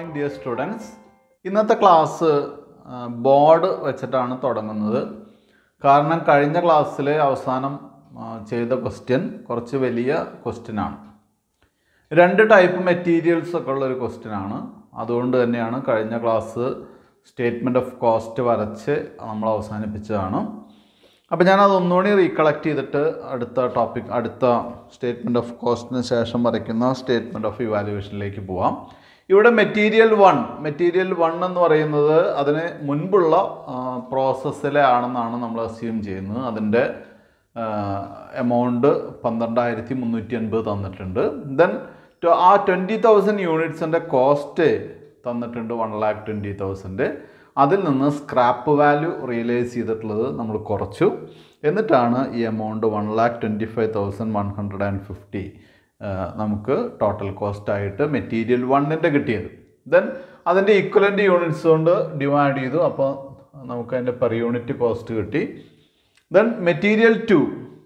Morning dear students ഇന്നത്തെ class board വെച്ചിട്ടാണ് തുടങ്ങുന്നത് കാരണം കഴിഞ്ഞ ക്ലാസ്സിലെ അവസാനം ചെയ്ത ക്വസ്റ്റ്യൻ കുറച്ച് വലിയ ക്വസ്റ്റ്യനാണ് രണ്ട് ടൈപ്പ് മെറ്റീരിയൽസ് ഒക്കെ ഉള്ളൊരു ക്വസ്റ്റ്യനാണ് അതുകൊണ്ട് തന്നെയാണ് കഴിഞ്ഞ ക്ലാസ് സ്റ്റേറ്റ്മെൻറ്റ് ഓഫ് കോസ്റ്റ് വരച്ച് നമ്മൾ അവസാനിപ്പിച്ചതാണ് അപ്പോൾ ഞാൻ അത് ഒന്നുകൂടി റീകളക്ട് ചെയ്തിട്ട് അടുത്ത ടോപ്പിക് അടുത്ത സ്റ്റേറ്റ്മെൻറ്റ് ഓഫ് കോസ്റ്റിന് ശേഷം വരയ്ക്കുന്ന സ്റ്റേറ്റ്മെൻറ്റ് ഓഫ് ഇവാലുവേഷനിലേക്ക് പോവാം ഇവിടെ മെറ്റീരിയൽ വൺ മെറ്റീരിയൽ വൺ എന്ന് പറയുന്നത് അതിന് മുൻപുള്ള പ്രോസസ്സിലെ ആണെന്നാണ് നമ്മൾ അസ്യൂം ചെയ്യുന്നത് അതിൻ്റെ എമൗണ്ട് പന്ത്രണ്ടായിരത്തി മുന്നൂറ്റി അൻപത് തന്നിട്ടുണ്ട് ദെൻ ആ ട്വൻറ്റി തൗസൻഡ് യൂണിറ്റ്സിൻ്റെ കോസ്റ്റ് തന്നിട്ടുണ്ട് വൺ ലാക്ക് ട്വൻറ്റി തൗസൻഡ് അതിൽ നിന്ന് സ്ക്രാപ്പ് വാല്യൂ റിയലൈസ് ചെയ്തിട്ടുള്ളത് നമ്മൾ കുറച്ചു എന്നിട്ടാണ് ഈ amount one lakh twenty five thousand one hundred and fifty നമുക്ക് ടോട്ടൽ കോസ്റ്റ് ആയിട്ട് മെറ്റീരിയൽ വണ്ണിൻ്റെ കിട്ടിയത് ദെൻ അതിൻ്റെ ഈക്വലൻ്റ് യൂണിറ്റ്സ് കൊണ്ട് ഡിവൈഡ് ചെയ്തു അപ്പോൾ നമുക്ക് അതിൻ്റെ പെർ യൂണിറ്റ് കോസ്റ്റ് കിട്ടി ദെൻ മെറ്റീരിയൽ ടു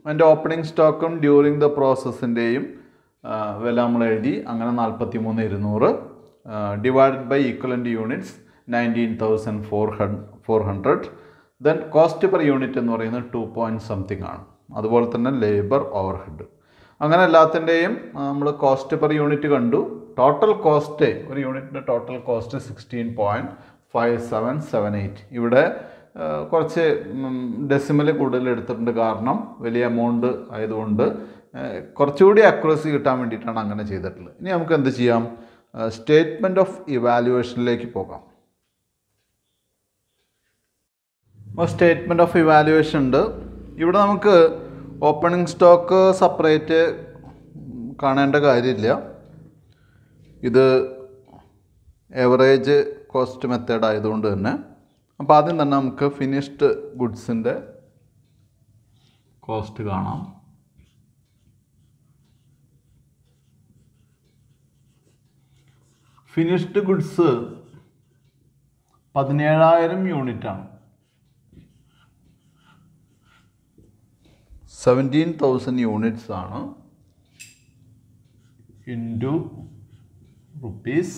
അതിൻ്റെ ഓപ്പണിംഗ് സ്റ്റോക്കും ഡ്യൂറിങ് ദ പ്രോസസ്സിൻ്റെയും വില നമ്മൾ എഴുതി അങ്ങനെ നാൽപ്പത്തി മൂന്ന് ഇരുന്നൂറ് divided by equivalent units nineteen thousand four hun four hundred then cost per unit എന്ന് പറയുന്നത് ടു പോയിൻറ്റ് സംതിങ് ആണ് അതുപോലെ തന്നെ ലേബർ ഓവർഹെഡ് അങ്ങനെ എല്ലാത്തിൻ്റെയും നമ്മൾ കോസ്റ്റ് പെർ യൂണിറ്റ് കണ്ടു ടോട്ടൽ കോസ്റ്റ് ഒരു യൂണിറ്റിൻ്റെ total cost sixteen point five seven seven eight ഇവിടെ കുറച്ച് ഡെസിമൽ കൂടുതൽ എടുത്തിട്ടുണ്ട് കാരണം വലിയ എമൗണ്ട് ആയതുകൊണ്ട് കുറച്ചുകൂടി അക്രസി കിട്ടാൻ വേണ്ടിയിട്ടാണ് അങ്ങനെ ചെയ്തിട്ടുള്ളത് ഇനി നമുക്ക് എന്ത് ചെയ്യാം സ്റ്റേറ്റ്മെൻറ്റ് ഓഫ് ഇവാലുവേഷനിലേക്ക് പോകാം സ്റ്റേറ്റ്മെൻറ്റ് ഓഫ് ഇവാലുവേഷൻ ഉണ്ട് ഇവിടെ നമുക്ക് ഓപ്പണിംഗ് സ്റ്റോക്ക് സെപ്പറേറ്റ് കാണേണ്ട കാര്യമില്ല ഇത് എവറേജ് കോസ്റ്റ് മെത്തേഡ് ആയതുകൊണ്ട് തന്നെ അപ്പോൾ ആദ്യം തന്നെ നമുക്ക് ഫിനിഷ്ഡ് ഗുഡ്സിൻ്റെ കോസ്റ്റ് കാണാം ഫിനിഷ്ഡ് ഗുഡ്സ് പതിനേഴായിരം യൂണിറ്റാണ് സെവൻറ്റീൻ തൗസൻഡ് യൂണിറ്റ്സ് ആണ് ഇൻറ്റു റുപ്പീസ്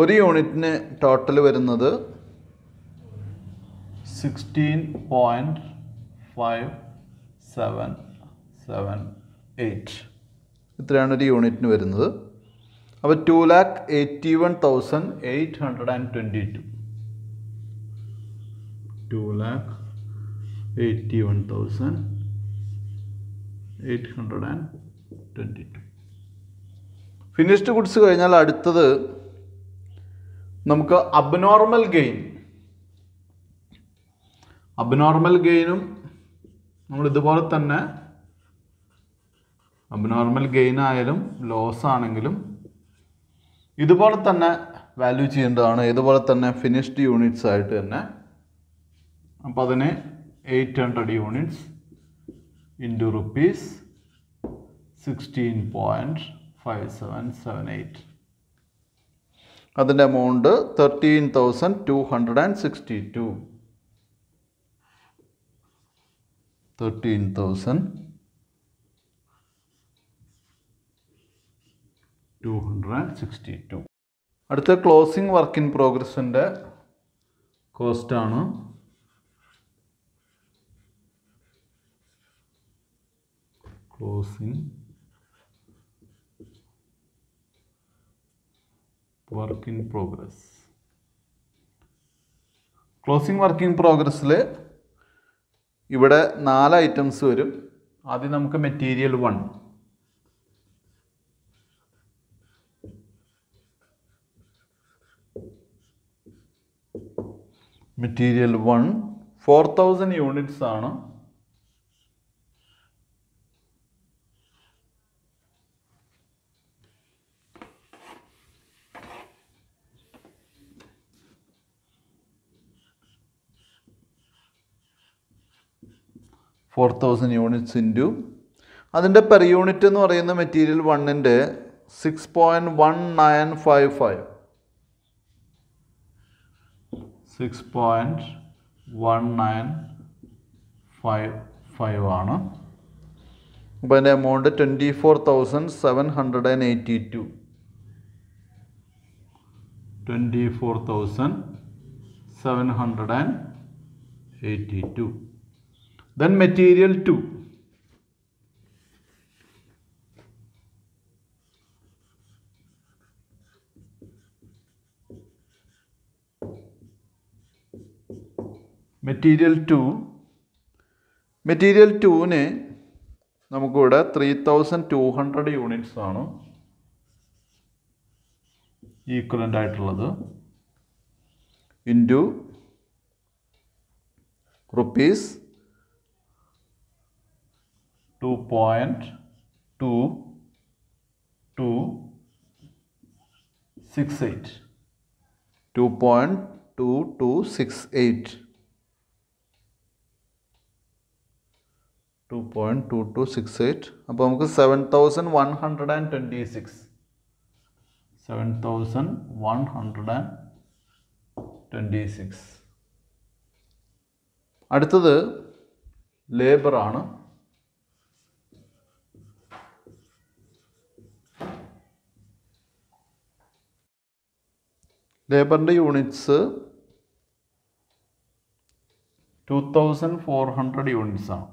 ഒരു യൂണിറ്റിന് ടോട്ടൽ വരുന്നത് sixteen point five seven seven eight ഇത്രയാണ് ഒരു യൂണിറ്റിന് വരുന്നത് അപ്പോൾ two lakh eighty one thousand eight hundred and twenty two two lakh eighty one thousand eight and twenty two finished goods കഴിഞ്ഞാൽ അടുത്തത് നമുക്ക് അബ്നോർമൽ ഗെയിൻ അബ്നോർമൽ ഗെയിനും നമ്മൾ ഇതുപോലെ തന്നെ അബ്നോർമൽ ഗെയിൻ ആയാലും ലോസ് ആണെങ്കിലും ഇതുപോലെ തന്നെ വാല്യൂ ചെയ്യേണ്ടതാണ് ഇതുപോലെ തന്നെ ഫിനിഷ്ഡ് യൂണിറ്റ്സ് ആയിട്ട് തന്നെ അപ്പോൾ അതിന് eight hundred units into rupees 16.5778 അതിൻ്റെ amount thirteen thousand two hundred and sixty two thirteen thousand two hundred and sixty two അടുത്ത ക്ലോസിംഗ് വർക്ക് ഇൻ പ്രോഗ്രസിൻ്റെ കോസ്റ്റാണ് closing work in progress closing work in പ്രോഗ്രസ്സിൽ ഇവിടെ നാല് ഐറ്റംസ് വരും ആദ്യം നമുക്ക് material one material one four thousand units ആണ് ഫോർ തൗസൻഡ് യൂണിറ്റ്സ് ഇൻറ്റു അതിൻ്റെ പെർ യൂണിറ്റ് എന്ന് പറയുന്ന മെറ്റീരിയൽ വണ്ണിൻ്റെ six point one nine five five six point one nine five five ആണ് അപ്പോൾ അതിൻ്റെ amount twenty four thousand seven hundred and eighty two twenty four thousand seven hundred and eighty two then material 2 material two material ടുവിന് നമുക്കിവിടെ three thousand two hundred units ആണ് equivalent ആയിട്ടുള്ളത് into rupees 2.2268 point two two six eight two point two two two point two two six eight അപ്പോൾ നമുക്ക് seven thousand one hundred and twenty six seven thousand one hundred and twenty six അടുത്തത് ലേബറാണ് ലേബറിൻ്റെ units two thousand four hundred units ആണ്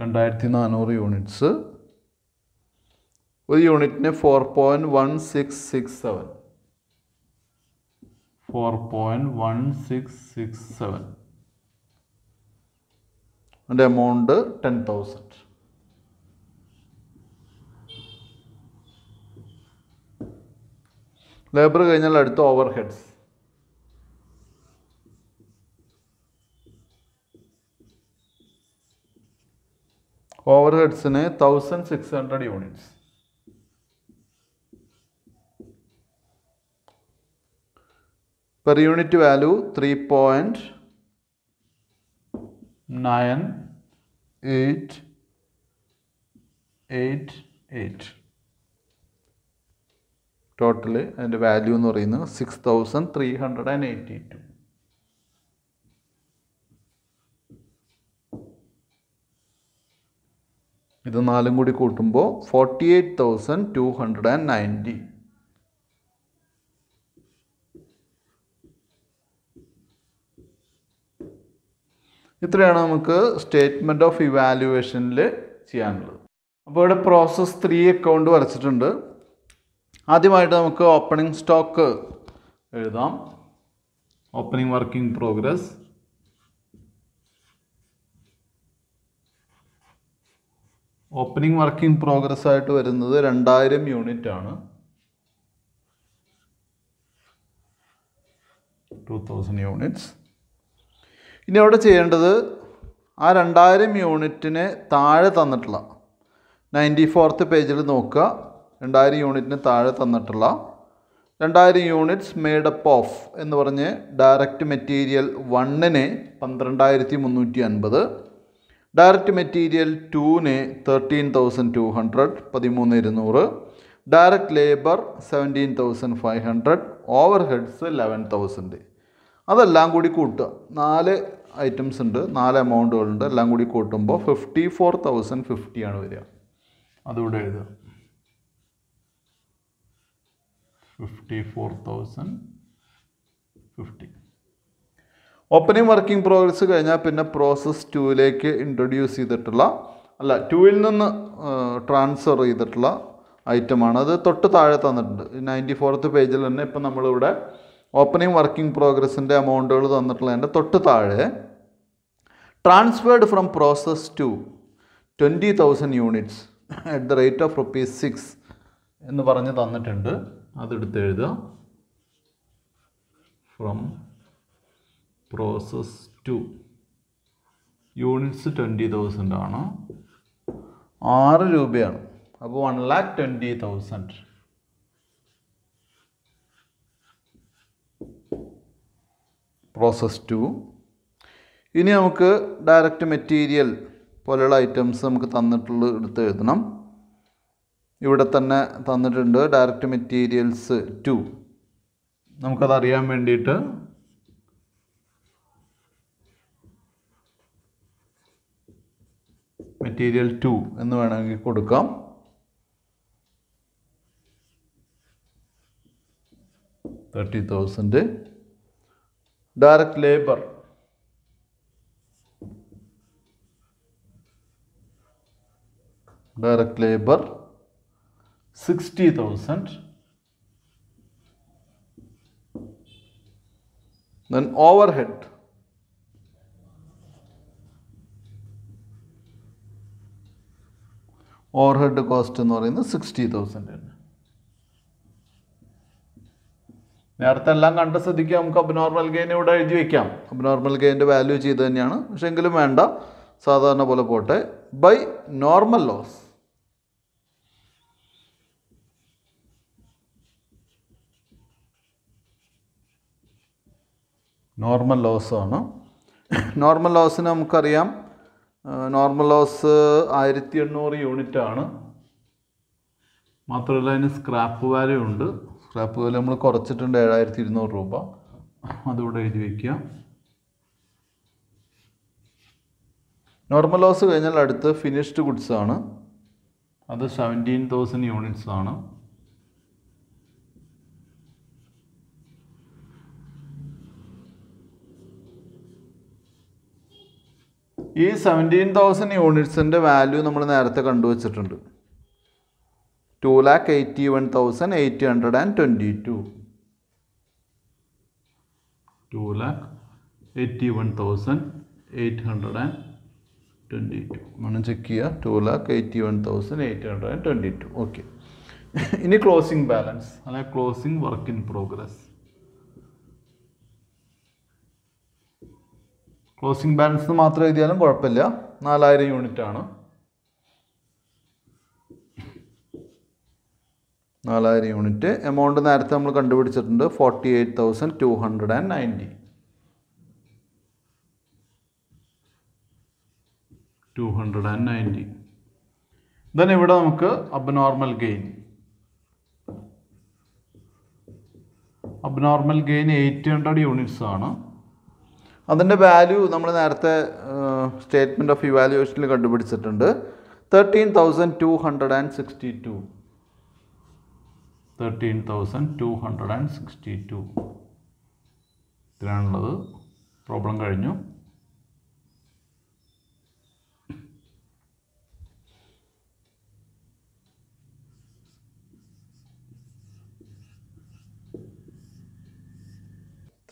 രണ്ടായിരത്തി നാനൂറ് units ഒരു യൂണിറ്റിന് four point one six six seven four point one six six seven അതിൻ്റെ amount ten thousand labour കഴിഞ്ഞാൽ അടുത്ത ഓവർ ഹെഡ്സ് ഓവർ ഹെഡ്സിന് thousand six hundred units per unit value three point nine eight eight eight total അതിൻ്റെ value എന്ന് പറയുന്നത് six thousand three hundred and eighty to ഇത് നാലും കൂടി കൂട്ടുമ്പോൾ forty eight thousand two hundred and ninety ഇത്രയാണ് നമുക്ക് സ്റ്റേറ്റ്മെൻറ്റ് ഓഫ് ഇവാലുവേഷനിൽ ചെയ്യാനുള്ളത് അപ്പോൾ ഇവിടെ പ്രോസസ് ത്രീ അക്കൗണ്ട് വരച്ചിട്ടുണ്ട് ആദ്യമായിട്ട് നമുക്ക് ഓപ്പണിംഗ് സ്റ്റോക്ക് എഴുതാം opening working progress opening working progress ആയിട്ട് വരുന്നത് രണ്ടായിരം യൂണിറ്റ് ആണ് ടു തൗസൻഡ് യൂണിറ്റ്സ് ഇനി അവിടെ ചെയ്യേണ്ടത് ആ രണ്ടായിരം യൂണിറ്റിന് താഴെ തന്നിട്ടുള്ള നയൻറ്റി ഫോർത്ത് പേജിൽ നോക്കുക രണ്ടായിരം യൂണിറ്റിന് താഴെ തന്നിട്ടുള്ള രണ്ടായിരം യൂണിറ്റ്സ് മെയ്ഡ് അപ്പ് ഓഫ് എന്ന് പറഞ്ഞ് ഡയറക്റ്റ് മെറ്റീരിയൽ വണ്ണിന് പന്ത്രണ്ടായിരത്തി മുന്നൂറ്റി അൻപത് ഡയറക്റ്റ് മെറ്റീരിയൽ ടൂവിന് തേർട്ടീൻ തൗസൻഡ് ടു ഹൺഡ്രഡ് പതിമൂന്ന് ഇരുന്നൂറ് direct labour seventeen thousand five hundred overheads eleven thousand അതെല്ലാം കൂടി കൂട്ടുക നാല് ഐറ്റംസ് ഉണ്ട് നാല് എമൗണ്ടുകളുണ്ട് എല്ലാം കൂടി കൂട്ടുമ്പോൾ ഫിഫ്റ്റി ഫോർ തൗസൻഡ് ആണ് വരിക അതുകൂടെ എഴുതുക fifty four thousand fifty opening working progress കഴിഞ്ഞാൽ പിന്നെ പ്രോസസ് ടൂവിലേക്ക് ഇൻട്രൊഡ്യൂസ് ചെയ്തിട്ടുള്ള അല്ല ടൂവിൽ നിന്ന് ട്രാൻസ്ഫർ ചെയ്തിട്ടുള്ള ഐറ്റമാണ് അത് തൊട്ട് താഴെ തന്നിട്ടുണ്ട് നയൻറ്റി ഫോർത്ത് പേജിൽ തന്നെ ഇപ്പം നമ്മളിവിടെ ഓപ്പണിംഗ് വർക്കിംഗ് പ്രോഗ്രസിൻ്റെ എമൗണ്ടുകൾ തന്നിട്ടുള്ളതിൻ്റെ തൊട്ട് താഴെ transferred from process two twenty thousand units at the rate of rupees six എന്ന് പറഞ്ഞ് തന്നിട്ടുണ്ട് അതെടുത്ത് എഴുതുക from process two units twenty thousand ആണ് ആറ് രൂപയാണ് അപ്പോൾ one lakh twenty thousand process two ഇനി നമുക്ക് ഡയറക്റ്റ് മെറ്റീരിയൽ പോലെയുള്ള ഐറ്റംസ് നമുക്ക് തന്നിട്ടുള്ള എടുത്ത് എഴുതണം ഇവിടെ തന്നെ തന്നിട്ടുണ്ട് ഡയറക്റ്റ് മെറ്റീരിയൽസ് ടു നമുക്കത് അറിയാൻ വേണ്ടിയിട്ട് മെറ്റീരിയൽ ടു എന്ന് വേണമെങ്കിൽ കൊടുക്കാം thirty thousand direct labour direct labor 60,000 then overhead overhead cost എന്ന് പറയുന്നത് സിക്സ്റ്റി തൗസൻഡ് ആണ് നേരത്തെ എല്ലാം കണ്ട സ്ഥിതിക്ക് നമുക്ക് അബ്നോർമൽ ഗെയിൻ ഇവിടെ എഴുതി വയ്ക്കാം അബ്നോർമൽ ഗെയിൻ്റെ വാല്യൂ ചെയ്ത് തന്നെയാണ് പക്ഷേ എങ്കിലും വേണ്ട സാധാരണ പോലെ പോട്ടെ ബൈ നോർമൽ ലോസ് നോർമൽ ലോസാണ് നോർമൽ ലോസിന് നമുക്കറിയാം നോർമൽ ലോസ് ആയിരത്തി എണ്ണൂറ് യൂണിറ്റാണ് മാത്രമല്ല അതിന് സ്ക്രാപ്പ് വാല്യൂ ഉണ്ട് സ്ക്രാപ്പ് വാല്യൂ നമ്മൾ കുറച്ചിട്ടുണ്ട് ഏഴായിരത്തി ഇരുന്നൂറ് രൂപ അതിവിടെ എഴുതി വയ്ക്കുക നോർമൽ ലോസ് കഴിഞ്ഞാൽ അടുത്ത് ഫിനിഷ്ഡ് ഗുഡ്സ് ആണ് അത് സെവൻറ്റീൻ തൗസൻഡ് യൂണിറ്റ്സ് ആണ് ഈ സെവൻറ്റീൻ തൗസൻഡ് യൂണിറ്റ്സിൻ്റെ വാല്യൂ നമ്മൾ നേരത്തെ കണ്ടുവച്ചിട്ടുണ്ട് two lakh eighty one thousand eight hundred and twenty two two lakh eighty one thousand eight hundred and twenty two ഒന്ന് ചെക്ക് ചെയ്യുക two lakh eighty one thousand eight hundred and twenty two okay ഇനി closing balance അല്ലെങ്കിൽ closing work in progress closing balance മാത്രം എഴുതിയാലും കുഴപ്പമില്ല നാലായിരം unit ആണ് നാലായിരം യൂണിറ്റ് എമൗണ്ട് നേരത്തെ നമ്മൾ കണ്ടുപിടിച്ചിട്ടുണ്ട് forty eight thousand two hundred and ninety two hundred and ninety then ഇവിടെ നമുക്ക് abnormal gain abnormal gain eight hundred units ആണ് അതിൻ്റെ വാല്യൂ നമ്മൾ നേരത്തെ സ്റ്റേറ്റ്മെൻറ്റ് ഓഫ് ഇവാലുവേഷനിൽ കണ്ടുപിടിച്ചിട്ടുണ്ട് thirteen thousand two hundred and sixty two thirteen thousand two hundred and sixty two ഇത്രയാണുള്ളത് പ്രോബ്ലം കഴിഞ്ഞു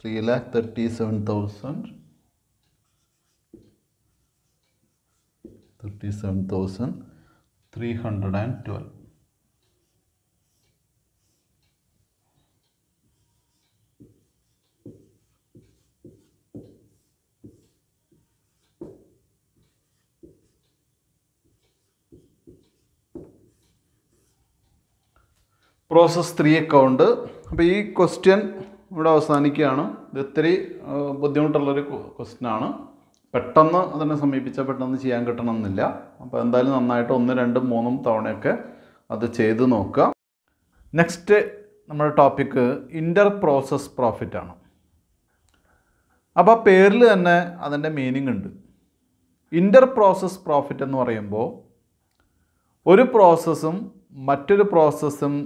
three lakh thirty seven thousand thirty seven thousand three hundred and twelve process three account അപ്പോൾ ഇവിടെ അവസാനിക്കുകയാണ് ഇത് ഇത്തിരി ബുദ്ധിമുട്ടുള്ളൊരു ആണ് പെട്ടെന്ന് അതിനെ സമീപിച്ചാൽ പെട്ടെന്ന് ചെയ്യാൻ കിട്ടണമെന്നില്ല അപ്പോൾ എന്തായാലും നന്നായിട്ട് ഒന്ന് രണ്ടും മൂന്നും തവണയൊക്കെ അത് ചെയ്ത് നോക്കുക നെക്സ്റ്റ് നമ്മുടെ ടോപ്പിക്ക് ഇൻ്റർ പ്രോസസ് പ്രോഫിറ്റ് ആണ് അപ്പോൾ പേരിൽ തന്നെ അതിൻ്റെ മീനിങ് ഉണ്ട് ഇൻ്റർ പ്രോസസ് പ്രോഫിറ്റ് എന്ന് പറയുമ്പോൾ ഒരു പ്രോസസ്സും മറ്റൊരു പ്രോസസ്സിന്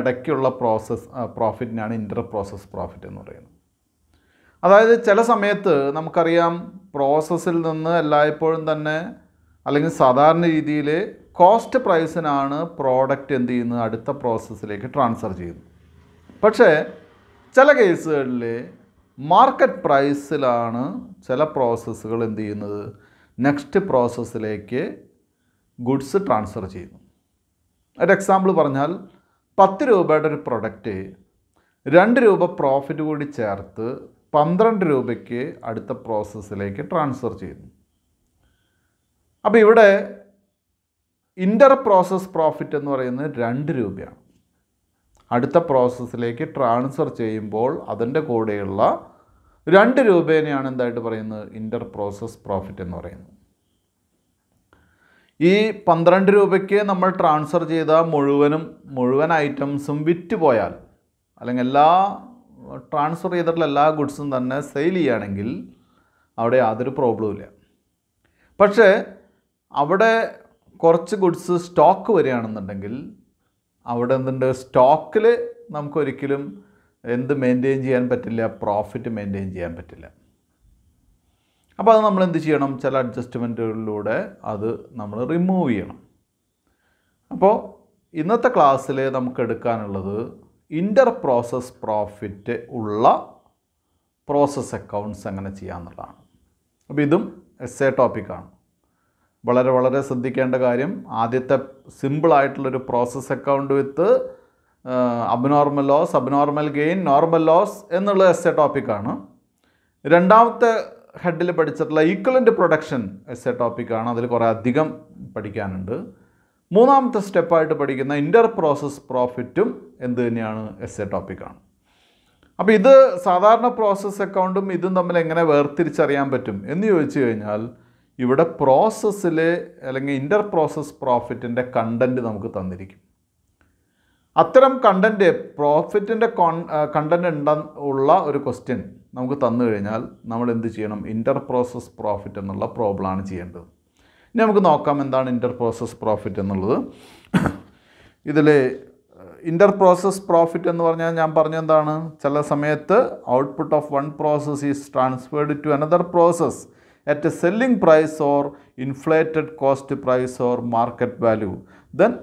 ഇടയ്ക്കുള്ള പ്രോസസ്സ് പ്രോഫിറ്റിനാണ് ഇൻ്റർ പ്രോസസ് പ്രോഫിറ്റ് എന്ന് പറയുന്നത് അതായത് ചില സമയത്ത് നമുക്കറിയാം പ്രോസസ്സിൽ നിന്ന് എല്ലായ്പ്പോഴും തന്നെ അല്ലെങ്കിൽ സാധാരണ രീതിയിൽ കോസ്റ്റ് പ്രൈസിനാണ് പ്രോഡക്റ്റ് എന്ത് ചെയ്യുന്നത് അടുത്ത പ്രോസസ്സിലേക്ക് ട്രാൻസ്ഫർ ചെയ്യുന്നു പക്ഷേ ചില കേസുകളിൽ മാർക്കറ്റ് പ്രൈസിലാണ് ചില പ്രോസസ്സുകൾ എന്ത് ചെയ്യുന്നത് നെക്സ്റ്റ് പ്രോസസ്സിലേക്ക് ഗുഡ്സ് ട്രാൻസ്ഫർ ചെയ്യുന്നു ഒരു എക്സാമ്പിൾ പറഞ്ഞാൽ പത്ത് രൂപയുടെ ഒരു പ്രൊഡക്റ്റ് രണ്ട് രൂപ പ്രോഫിറ്റ് കൂടി ചേർത്ത് പന്ത്രണ്ട് രൂപയ്ക്ക് അടുത്ത പ്രോസസ്സിലേക്ക് ട്രാൻസ്ഫർ ചെയ്യുന്നു അപ്പോൾ ഇവിടെ ഇൻ്റർ പ്രോസസ് പ്രോഫിറ്റ് എന്ന് പറയുന്നത് രണ്ട് രൂപയാണ് അടുത്ത പ്രോസസ്സിലേക്ക് ട്രാൻസ്ഫർ ചെയ്യുമ്പോൾ അതിൻ്റെ കൂടെയുള്ള രണ്ട് രൂപേനെയാണ് എന്തായിട്ട് പറയുന്നത് ഇൻ്റർ പ്രോസസ് പ്രോഫിറ്റ് എന്ന് പറയുന്നത് ഈ പന്ത്രണ്ട് രൂപയ്ക്ക് നമ്മൾ ട്രാൻസ്ഫർ ചെയ്ത മുഴുവനും മുഴുവൻ ഐറ്റംസും വിറ്റ് പോയാൽ അല്ലെങ്കിൽ എല്ലാ ട്രാൻസ്ഫർ ചെയ്തിട്ടുള്ള എല്ലാ ഗുഡ്സും തന്നെ സെയിൽ ചെയ്യുകയാണെങ്കിൽ അവിടെ യാതൊരു പ്രോബ്ലവും ഇല്ല പക്ഷേ അവിടെ കുറച്ച് ഗുഡ്സ് സ്റ്റോക്ക് വരികയാണെന്നുണ്ടെങ്കിൽ അവിടെ എന്തുണ്ട് സ്റ്റോക്കിൽ നമുക്കൊരിക്കലും എന്ത് മെയിൻറ്റെയിൻ ചെയ്യാൻ പറ്റില്ല പ്രോഫിറ്റ് മെയിൻറ്റെയിൻ ചെയ്യാൻ പറ്റില്ല അപ്പോൾ അത് നമ്മൾ എന്ത് ചെയ്യണം ചില അഡ്ജസ്റ്റ്മെൻറ്റുകളിലൂടെ അത് നമ്മൾ റിമൂവ് ചെയ്യണം അപ്പോൾ ഇന്നത്തെ ക്ലാസ്സിൽ നമുക്ക് എടുക്കാനുള്ളത് ഇൻ്റർ പ്രോസസ് പ്രോഫിറ്റ് ഉള്ള പ്രോസസ് അക്കൗണ്ട്സ് എങ്ങനെ ചെയ്യാമെന്നുള്ളതാണ് അപ്പോൾ ഇതും എസ് എ ടോപ്പിക്കാണ് വളരെ വളരെ ശ്രദ്ധിക്കേണ്ട കാര്യം ആദ്യത്തെ സിമ്പിളായിട്ടുള്ളൊരു process account with abnormal loss abnormal gain normal loss എന്നുള്ള എസ് എ ടോപ്പിക്കാണ് രണ്ടാമത്തെ ഹെഡിൽ പഠിച്ചിട്ടുള്ള ഈക്വലൻ്റ് പ്രൊഡക്ഷൻ എസ് എ ടോപ്പിക്കാണ് അതിൽ കുറേ അധികം പഠിക്കാനുണ്ട് മൂന്നാമത്തെ സ്റ്റെപ്പായിട്ട് പഠിക്കുന്ന ഇൻ്റർ പ്രോസസ് പ്രോഫിറ്റും എന്ത് തന്നെയാണ് എസ് എ ടോപ്പിക്കാണ് അപ്പോൾ ഇത് സാധാരണ പ്രോസസ് അക്കൗണ്ടും ഇതും തമ്മിൽ എങ്ങനെ വേർതിരിച്ചറിയാൻ പറ്റും എന്ന് ചോദിച്ചു കഴിഞ്ഞാൽ ഇവിടെ പ്രോസസ്സിൽ അല്ലെങ്കിൽ ഇൻ്റർ പ്രോസസ് പ്രോഫിറ്റിൻ്റെ കണ്ടൻറ്റ് നമുക്ക് തന്നിരിക്കും അത്തരം കണ്ടൻറ്റ് പ്രോഫിറ്റിൻ്റെ കോൺ കണ്ടൻറ്റ് ഉള്ള ഒരു ക്വസ്റ്റ്യൻ നമുക്ക് തന്നു കഴിഞ്ഞാൽ നമ്മൾ എന്ത് ചെയ്യണം ഇൻ്റർ പ്രോസസ് പ്രോഫിറ്റ് എന്നുള്ള പ്രോബ്ലമാണ് ചെയ്യേണ്ടത് ഇനി നമുക്ക് നോക്കാം എന്താണ് ഇൻ്റർ പ്രോസസ് പ്രോഫിറ്റ് എന്നുള്ളത് ഇതിൽ ഇൻ്റർ പ്രോസസ് പ്രോഫിറ്റ് എന്ന് പറഞ്ഞാൽ ഞാൻ പറഞ്ഞെന്താണ് എന്താണ് ചില സമയത്ത് output of one process is transferred to another process at a selling price or inflated cost price or market value then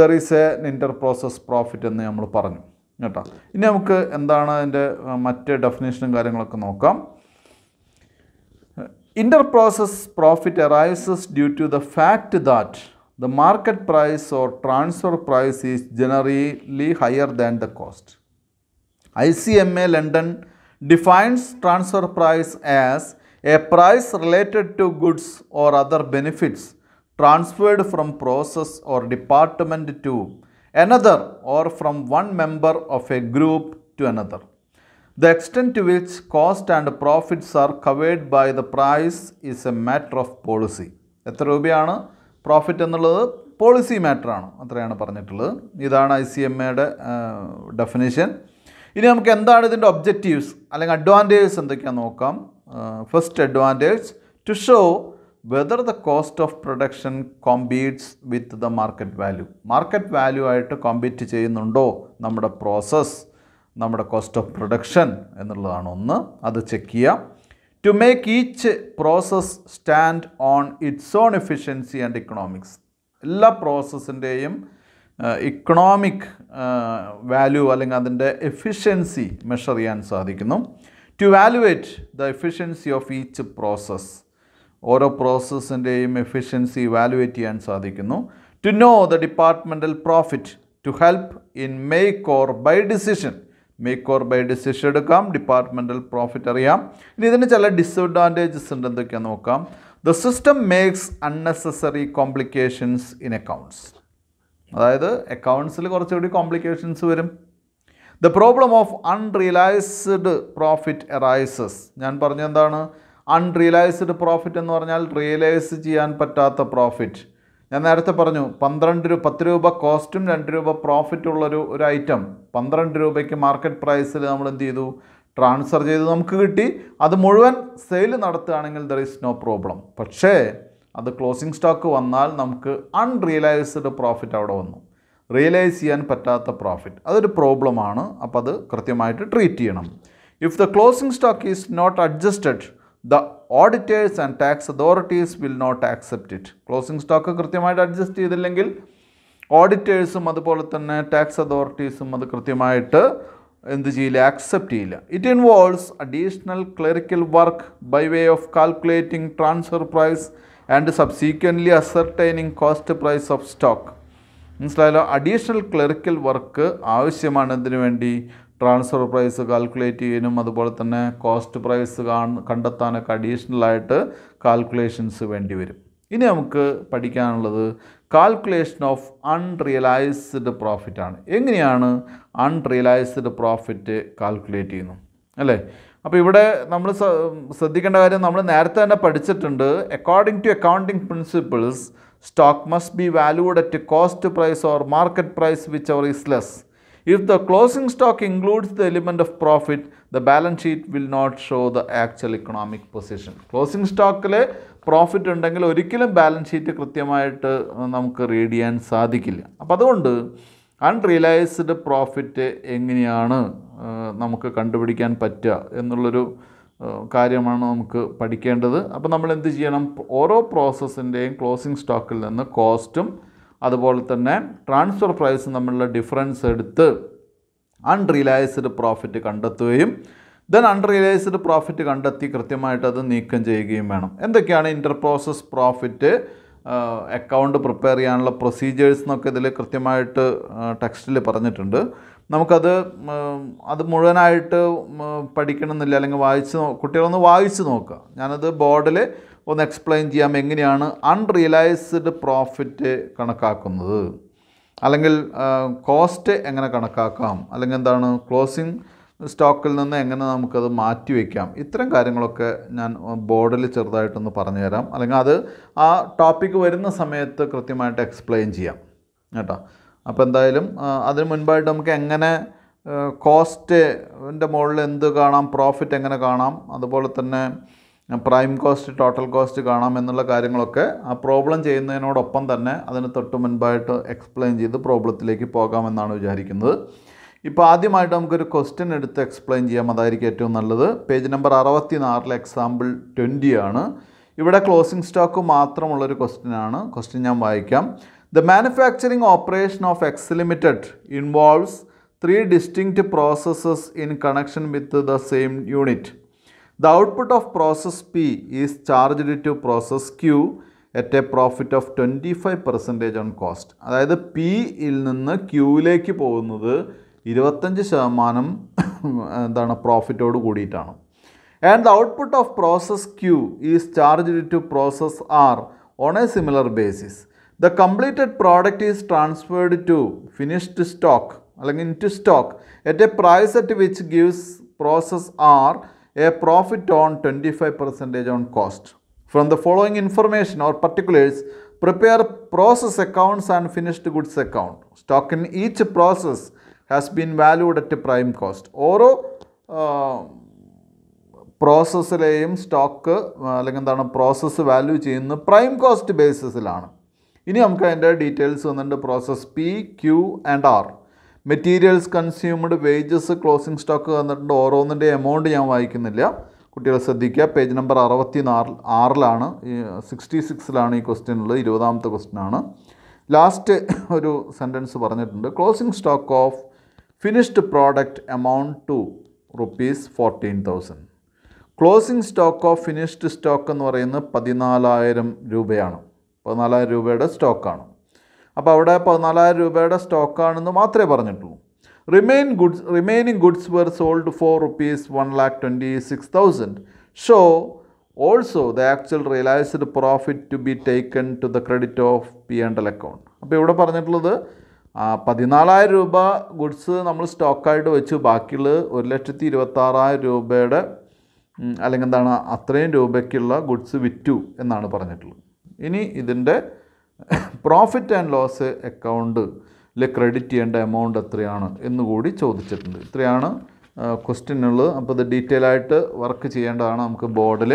there is a inter process profit എന്ന് നമ്മൾ പറഞ്ഞു കേട്ടോ ഇനി നമുക്ക് എന്താണ് അതിൻ്റെ മറ്റ് ഡെഫിനേഷനും കാര്യങ്ങളൊക്കെ നോക്കാം inter process profit arises due to the fact that the market price or transfer price is generally higher than the cost I C M A London defines transfer price as a price related to goods or other benefits transferred from process or department to another or from one member of a group to another the extent to which cost and profits are covered by the price is a matter of policy എത്ര രൂപയാണ് profit എന്നുള്ളത് policy മാറ്ററാണ് അത്രയാണ് പറഞ്ഞിട്ടുള്ളത് ഇതാണ് I C M എയുടെ definition ഇനി നമുക്ക് എന്താണ് ഇതിൻ്റെ ഒബ്ജക്റ്റീവ്സ് അല്ലെങ്കിൽ അഡ്വാൻറ്റേജസ് എന്തൊക്കെയാണെന്ന് നോക്കാം first advantage to show whether the cost of production competes with the market value market value ആയിട്ട് കോമ്പീറ്റ് ചെയ്യുന്നുണ്ടോ നമ്മുടെ പ്രോസസ്സ് നമ്മുടെ കോസ്റ്റ് ഓഫ് പ്രൊഡക്ഷൻ എന്നുള്ളതാണ് ഒന്ന് അത് ചെക്ക് ചെയ്യാം to make each process stand on its own efficiency and economics എല്ലാ പ്രോസസ്സിൻ്റെയും ഇക്കണോമിക് വാല്യൂ അല്ലെങ്കിൽ അതിൻ്റെ എഫിഷ്യൻസി മെഷർ ചെയ്യാൻ സാധിക്കുന്നു to valuate the efficiency of each process ഓരോ പ്രോസസ്സിൻ്റെയും എഫിഷ്യൻസി ഇവാലുവേറ്റ് ചെയ്യാൻ സാധിക്കുന്നു to know the departmental profit to help in make or buy decision make or buy decision എടുക്കാം ഡിപ്പാർട്ട്മെൻ്റൽ പ്രോഫിറ്റ് അറിയാം ഇനി ഇതിന് ചില ഡിസഡ്വാൻറ്റേജസ് ഉണ്ട് എന്തൊക്കെയാണ് നോക്കാം the system makes unnecessary complications in accounts അതായത് അക്കൗണ്ട്സിൽ കുറച്ചുകൂടി കോംപ്ലിക്കേഷൻസ് വരും the problem of unrealised profit arises ഞാൻ പറഞ്ഞെന്താണ് എന്താണ് അൺറിയലൈസ്ഡ് പ്രോഫിറ്റ് എന്ന് പറഞ്ഞാൽ റിയലൈസ് ചെയ്യാൻ പറ്റാത്ത പ്രോഫിറ്റ് ഞാൻ നേരത്തെ പറഞ്ഞു പന്ത്രണ്ട് രൂപ പത്ത് രൂപ കോസ്റ്റും രണ്ട് രൂപ പ്രോഫിറ്റ് ഉള്ളൊരു ഒരു ഐറ്റം പന്ത്രണ്ട് രൂപയ്ക്ക് മാർക്കറ്റ് പ്രൈസിൽ നമ്മൾ എന്ത് ചെയ്തു ട്രാൻസ്ഫർ ചെയ്ത് നമുക്ക് കിട്ടി അത് മുഴുവൻ സെയിൽ നടത്തുകയാണെങ്കിൽ ദർ ഈസ് നോ പ്രോബ്ലം പക്ഷേ അത് ക്ലോസിംഗ് സ്റ്റോക്ക് വന്നാൽ നമുക്ക് അൺറിയലൈസ്ഡ് പ്രോഫിറ്റ് അവിടെ വന്നു റിയലൈസ് ചെയ്യാൻ പറ്റാത്ത പ്രോഫിറ്റ് അതൊരു പ്രോബ്ലമാണ് അപ്പോൾ അത് കൃത്യമായിട്ട് ട്രീറ്റ് ചെയ്യണം if the closing stock is not adjusted the auditors and tax authorities will not accept it closing stock കൃത്യമായിട്ട് അഡ്ജസ്റ്റ് ചെയ്തില്ലെങ്കിൽ ഓഡിറ്റേഴ്സും അതുപോലെ തന്നെ ടാക്സ് അതോറിറ്റീസും അത് കൃത്യമായിട്ട് എന്ത് ചെയ്യില്ല ആക്സെപ്റ്റ് ചെയ്യില്ല it involves additional clerical work by way of calculating transfer price and subsequently ascertaining cost price of stock മനസ്സിലായാലോ അഡീഷണൽ ക്ലറിക്കൽ വർക്ക് ആവശ്യമാണ് എന്തിനു വേണ്ടി ട്രാൻസ്ഫർ പ്രൈസ് കാൽക്കുലേറ്റ് ചെയ്യാനും അതുപോലെ തന്നെ കോസ്റ്റ് പ്രൈസ് കണ്ടെത്താനൊക്കെ അഡീഷണലായിട്ട് കാൽക്കുലേഷൻസ് വേണ്ടി വരും ഇനി നമുക്ക് പഠിക്കാനുള്ളത് കാൽക്കുലേഷൻ ഓഫ് അൺറിയലൈസ്ഡ് പ്രോഫിറ്റ് ആണ് എങ്ങനെയാണ് അൺറിയലൈസ്ഡ് പ്രോഫിറ്റ് കാൽക്കുലേറ്റ് ചെയ്യുന്നു അല്ലേ അപ്പോൾ ഇവിടെ നമ്മൾ ശ്രദ്ധിക്കേണ്ട കാര്യം നമ്മൾ നേരത്തെ തന്നെ പഠിച്ചിട്ടുണ്ട് according to accounting principles stock must be valued at cost price or market price which ever is less If the closing stock includes the element of profit, the balance sheet will not show the actual economic position. Closing സ്റ്റോക്കിൽ profit ഉണ്ടെങ്കിൽ ഒരിക്കലും balance sheet കൃത്യമായിട്ട് നമുക്ക് read ചെയ്യാൻ സാധിക്കില്ല അപ്പം അതുകൊണ്ട് unrealised profit എങ്ങനെയാണ് നമുക്ക് കണ്ടുപിടിക്കാൻ പറ്റുക എന്നുള്ളൊരു കാര്യമാണ് നമുക്ക് പഠിക്കേണ്ടത് അപ്പോൾ നമ്മൾ എന്ത് ചെയ്യണം ഓരോ പ്രോസസ്സിൻ്റെയും ക്ലോസിംഗ് സ്റ്റോക്കിൽ നിന്ന് കോസ്റ്റും അതുപോലെ തന്നെ ട്രാൻസ്ഫർ പ്രൈസും തമ്മിലുള്ള ഡിഫറൻസ് എടുത്ത് അൺറിയലൈസ്ഡ് പ്രോഫിറ്റ് കണ്ടെത്തുകയും ദെൻ അൺറിയലൈസ്ഡ് പ്രോഫിറ്റ് കണ്ടെത്തി കൃത്യമായിട്ട് അത് നീക്കം ചെയ്യുകയും വേണം എന്തൊക്കെയാണ് inter process profit account prepare ചെയ്യാനുള്ള പ്രൊസീജിയേഴ്സ് എന്നൊക്കെ ഇതിൽ കൃത്യമായിട്ട് ടെക്സ്റ്റിൽ പറഞ്ഞിട്ടുണ്ട് നമുക്കത് അത് മുഴുവനായിട്ട് പഠിക്കണമെന്നില്ല അല്ലെങ്കിൽ വായിച്ച് കുട്ടികളൊന്ന് വായിച്ച് നോക്കുക ഞാനത് ബോർഡിൽ ഒന്ന് എക്സ്പ്ലെയിൻ ചെയ്യാം എങ്ങനെയാണ് അൺറിയലൈസ്ഡ് പ്രോഫിറ്റ് കണക്കാക്കുന്നത് അല്ലെങ്കിൽ കോസ്റ്റ് എങ്ങനെ കണക്കാക്കാം അല്ലെങ്കിൽ എന്താണ് ക്ലോസിംഗ് സ്റ്റോക്കിൽ നിന്ന് എങ്ങനെ നമുക്കത് മാറ്റി വയ്ക്കാം ഇത്തരം കാര്യങ്ങളൊക്കെ ഞാൻ ബോർഡിൽ ചെറുതായിട്ടൊന്ന് പറഞ്ഞു തരാം അല്ലെങ്കിൽ അത് ആ ടോപ്പിക്ക് വരുന്ന സമയത്ത് കൃത്യമായിട്ട് എക്സ്പ്ലെയിൻ ചെയ്യാം കേട്ടോ അപ്പോൾ എന്തായാലും അതിന് മുൻപായിട്ട് നമുക്ക് എങ്ങനെ കോസ്റ്റ് എൻ്റെ മുകളിൽ എന്ത് കാണാം പ്രോഫിറ്റ് എങ്ങനെ കാണാം അതുപോലെ തന്നെ പ്രൈം കോസ്റ്റ് ടോട്ടൽ കോസ്റ്റ് കാണാം എന്നുള്ള കാര്യങ്ങളൊക്കെ ആ പ്രോബ്ലം ചെയ്യുന്നതിനോടൊപ്പം തന്നെ അതിന് തൊട്ട് മുൻപായിട്ട് എക്സ്പ്ലെയിൻ ചെയ്ത് പ്രോബ്ലത്തിലേക്ക് പോകാമെന്നാണ് വിചാരിക്കുന്നത് ഇപ്പോൾ ആദ്യമായിട്ട് നമുക്കൊരു ക്വസ്റ്റ്യൻ എടുത്ത് എക്സ്പ്ലെയിൻ ചെയ്യാം അതായിരിക്കും ഏറ്റവും നല്ലത് പേജ് നമ്പർ അറുപത്തി നാറിലെ എക്സാമ്പിൾ ട്വൻറ്റി ആണ് ഇവിടെ ക്ലോസിംഗ് സ്റ്റോക്ക് മാത്രമുള്ളൊരു ക്വസ്റ്റ്യൻ ആണ് ക്വസ്റ്റ്യൻ ഞാൻ വായിക്കാം the manufacturing operation of X limited involves three distinct processes in connection with the same unit the output of process P is is to process Q Q a profit of twenty five percentage on cost അതായത് P യിൽ നിന്ന് ക്യൂവിലേക്ക് പോകുന്നത് ഇരുപത്തഞ്ച് ശതമാനം എന്താണ് പ്രോഫിറ്റോട് കൂടിയിട്ടാണ് and the output of process Q is charged to process R on a similar basis the completed product is transferred to finished stock അല്ലെങ്കിൽ into stock at a price at which gives process R a profit on twenty five percentage on cost from the following information or particulars prepare process accounts and finished goods account stock in each process has been valued at prime cost ഓരോ പ്രോസസ്സിലെയും stock അല്ലെങ്കിൽ എന്താണ് process value ചെയ്യുന്നത് prime cost ബേസിസിലാണ് ഇനി നമുക്ക് അതിൻ്റെ details വന്നിട്ടുണ്ട് process P Q and R materials consumed wages closing stock വന്നിട്ടുണ്ട് ഓരോന്നിൻ്റെ എമൗണ്ട് ഞാൻ വായിക്കുന്നില്ല കുട്ടികൾ ശ്രദ്ധിക്കുക പേജ് നമ്പർ അറുപത്തി നാല് ആറിലാണ് സിക്സ്റ്റി സിക്സിലാണ് ഈ ക്വസ്റ്റ്യൻ ഉള്ളത് ഇരുപതാമത്തെ ക്വസ്റ്റ്യൻ ആണ് ലാസ്റ്റ് ഒരു സെൻറ്റൻസ് പറഞ്ഞിട്ടുണ്ട് closing stock of finished product amount to rupees fourteen thousand closing stock of finished stock എന്ന് പറയുന്നത് പതിനാലായിരം രൂപയാണ് പതിനാലായിരം രൂപയുടെ സ്റ്റോക്കാണ് അപ്പോൾ അവിടെ പതിനാലായിരം രൂപയുടെ സ്റ്റോക്കാണെന്ന് മാത്രമേ പറഞ്ഞിട്ടുള്ളൂ remain goods remaining goods were sold for rupees one lakh twenty six thousand show also the actual realised profit to be taken to the credit of P and L account അപ്പോൾ ഇവിടെ പറഞ്ഞിട്ടുള്ളത് പതിനാലായിരം രൂപ ഗുഡ്സ് നമ്മൾ സ്റ്റോക്കായിട്ട് വെച്ച് ബാക്കിയുള്ള ഒരു ലക്ഷത്തി ഇരുപത്താറായിരം രൂപയുടെ അല്ലെങ്കിൽ എന്താണ് അത്രയും രൂപയ്ക്കുള്ള ഗുഡ്സ് വിറ്റു എന്നാണ് പറഞ്ഞിട്ടുള്ളത് ഇനി ഇതിൻ്റെ പ്രോഫിറ്റ് ആൻഡ് ലോസ് അക്കൗണ്ടിൽ ക്രെഡിറ്റ് ചെയ്യേണ്ട എമൗണ്ട് എത്രയാണ് എന്നുകൂടി ചോദിച്ചിട്ടുണ്ട് ഇത്രയാണ് ക്വസ്റ്റ്യനുള്ളത് അപ്പോൾ ഇത് ഡീറ്റെയിൽ ആയിട്ട് വർക്ക് ചെയ്യേണ്ടതാണ് നമുക്ക് ബോർഡിൽ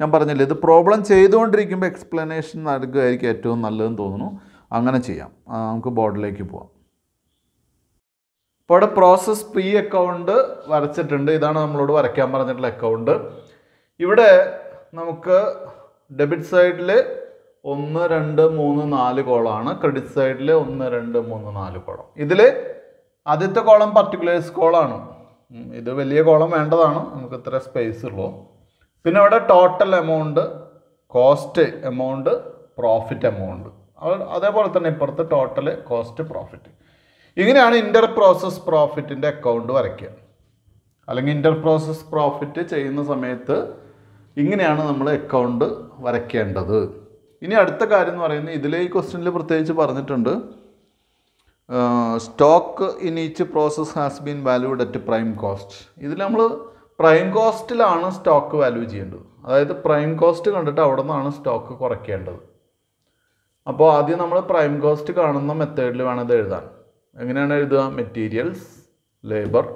ഞാൻ പറഞ്ഞില്ല ഇത് പ്രോബ്ലം ചെയ്തുകൊണ്ടിരിക്കുമ്പോൾ എക്സ്പ്ലനേഷൻ നൽകുകയായിരിക്കും ഏറ്റവും നല്ലതെന്ന് തോന്നുന്നു അങ്ങനെ ചെയ്യാം നമുക്ക് ബോർഡിലേക്ക് പോവാം ഇപ്പോൾ പ്രോസസ് പി അക്കൗണ്ട് വരച്ചിട്ടുണ്ട് ഇതാണ് നമ്മളോട് വരയ്ക്കാൻ പറഞ്ഞിട്ടുള്ള അക്കൗണ്ട് ഇവിടെ നമുക്ക് ഡെബിറ്റ് സൈഡിൽ ഒന്ന് രണ്ട് മൂന്ന് നാല് കോളമാണ് ക്രെഡിറ്റ് സൈഡിൽ ഒന്ന് രണ്ട് മൂന്ന് നാല് കോളം ഇതിൽ ആദ്യത്തെ കോളം പർട്ടിക്കുലേഴ്സ് കോളാണ് ഇത് വലിയ കോളം വേണ്ടതാണ് നമുക്ക് ഇത്ര സ്പേസ് ഉള്ളൂ പിന്നെ അവിടെ total amount cost amount profit amount അതേപോലെ തന്നെ ഇപ്പുറത്ത് ടോട്ടൽ കോസ്റ്റ് പ്രോഫിറ്റ് ഇങ്ങനെയാണ് ഇൻ്റർ പ്രോസസ് പ്രോഫിറ്റിൻ്റെ അക്കൗണ്ട് വരയ്ക്കുക അല്ലെങ്കിൽ ഇൻ്റർ പ്രോസസ് പ്രോഫിറ്റ് ചെയ്യുന്ന സമയത്ത് ഇങ്ങനെയാണ് നമ്മൾ അക്കൗണ്ട് വരയ്ക്കേണ്ടത് ഇനി അടുത്ത കാര്യം എന്ന് പറയുന്നത് ഇതിലെ ഈ ക്വസ്റ്റ്യനിൽ പ്രത്യേകിച്ച് പറഞ്ഞിട്ടുണ്ട് stock in each process has been valued at prime cost ഇതിൽ നമ്മൾ പ്രൈം കോസ്റ്റിലാണ് സ്റ്റോക്ക് വാല്യൂ ചെയ്യേണ്ടത് അതായത് പ്രൈം കോസ്റ്റ് കണ്ടിട്ട് അവിടെ നിന്നാണ് സ്റ്റോക്ക് കുറയ്ക്കേണ്ടത് അപ്പോൾ ആദ്യം നമ്മൾ പ്രൈം കോസ്റ്റ് കാണുന്ന മെത്തേഡിൽ വേണം ഇത് എഴുതാൻ എങ്ങനെയാണ് എഴുതുക materials labour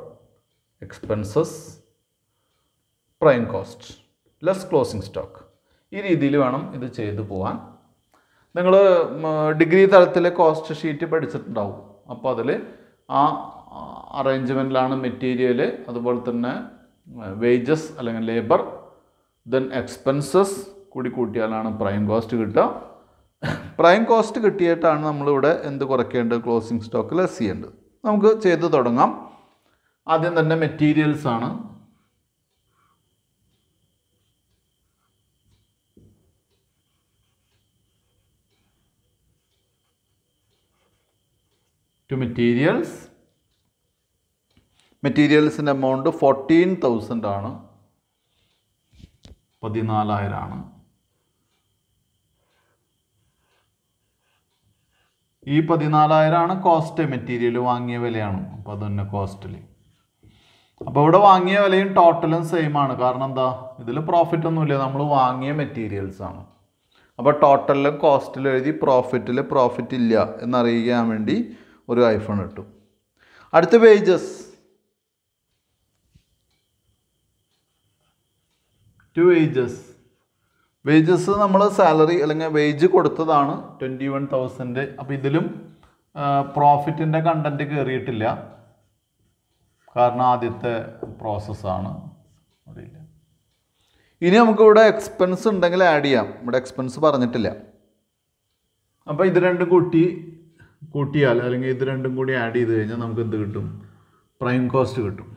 expenses prime cost less closing stock ഈ രീതിയിൽ വേണം ഇത് ചെയ്തു പോകാൻ നിങ്ങൾ ഡിഗ്രി തലത്തിലെ കോസ്റ്റ് ഷീറ്റ് പഠിച്ചിട്ടുണ്ടാവും അപ്പോൾ അതിൽ ആ അറേഞ്ച്മെൻറ്റിലാണ് മെറ്റീരിയൽ അതുപോലെ തന്നെ വേജസ് അല്ലെങ്കിൽ ലേബർ ദെൻ എക്സ്പെൻസസ് കൂടി കൂട്ടിയാലാണ് പ്രൈം കോസ്റ്റ് കിട്ടുക പ്രൈം കോസ്റ്റ് കിട്ടിയിട്ടാണ് നമ്മളിവിടെ എന്ത് കുറയ്ക്കേണ്ടത് ക്ലോസിംഗ് സ്റ്റോക്ക് ലെസ് ചെയ്യേണ്ടത് നമുക്ക് ചെയ്തു തുടങ്ങാം ആദ്യം തന്നെ മെറ്റീരിയൽസാണ് ടു മെറ്റീരിയൽസ് മെറ്റീരിയൽസിൻ്റെ എമൗണ്ട് ഫോർട്ടീൻ തൗസൻഡ് ആണ് പതിനാലായിരമാണ് ഈ പതിനാലായിരമാണ് കോസ്റ്റ് മെറ്റീരിയൽ വാങ്ങിയ വിലയാണ് അപ്പോൾ അതന്നെ കോസ്റ്റിൽ അപ്പോൾ ഇവിടെ വാങ്ങിയ വിലയും ടോട്ടലും സെയിം ആണ് കാരണം എന്താ ഇതിൽ പ്രോഫിറ്റ് ഒന്നുമില്ല നമ്മൾ വാങ്ങിയ മെറ്റീരിയൽസ് ആണ് അപ്പോൾ ടോട്ടലിൽ കോസ്റ്റിൽ എഴുതി പ്രോഫിറ്റിൽ പ്രോഫിറ്റ് ഇല്ല എന്നറിയിക്കാൻ വേണ്ടി ഒരു ഐഫോൺ കിട്ടും അടുത്ത പേജസ് ടു വേജസ് വേജസ് നമ്മൾ സാലറി അല്ലെങ്കിൽ വേജ് കൊടുത്തതാണ് ട്വൻറ്റി വൺ തൗസൻഡ് അപ്പോൾ ഇതിലും പ്രോഫിറ്റിൻ്റെ കണ്ടൻറ്റ് കയറിയിട്ടില്ല കാരണം ആദ്യത്തെ പ്രോസസ്സാണ് അറിയില്ല ഇനി നമുക്കിവിടെ എക്സ്പെൻസ് ഉണ്ടെങ്കിൽ ആഡ് ചെയ്യാം ഇവിടെ എക്സ്പെൻസ് പറഞ്ഞിട്ടില്ല അപ്പോൾ ഇത് രണ്ടും കൂട്ടി കൂട്ടിയാൽ അല്ലെങ്കിൽ ഇത് രണ്ടും കൂടി ആഡ് ചെയ്ത് കഴിഞ്ഞാൽ നമുക്ക് എന്ത് കിട്ടും പ്രൈം കോസ്റ്റ് കിട്ടും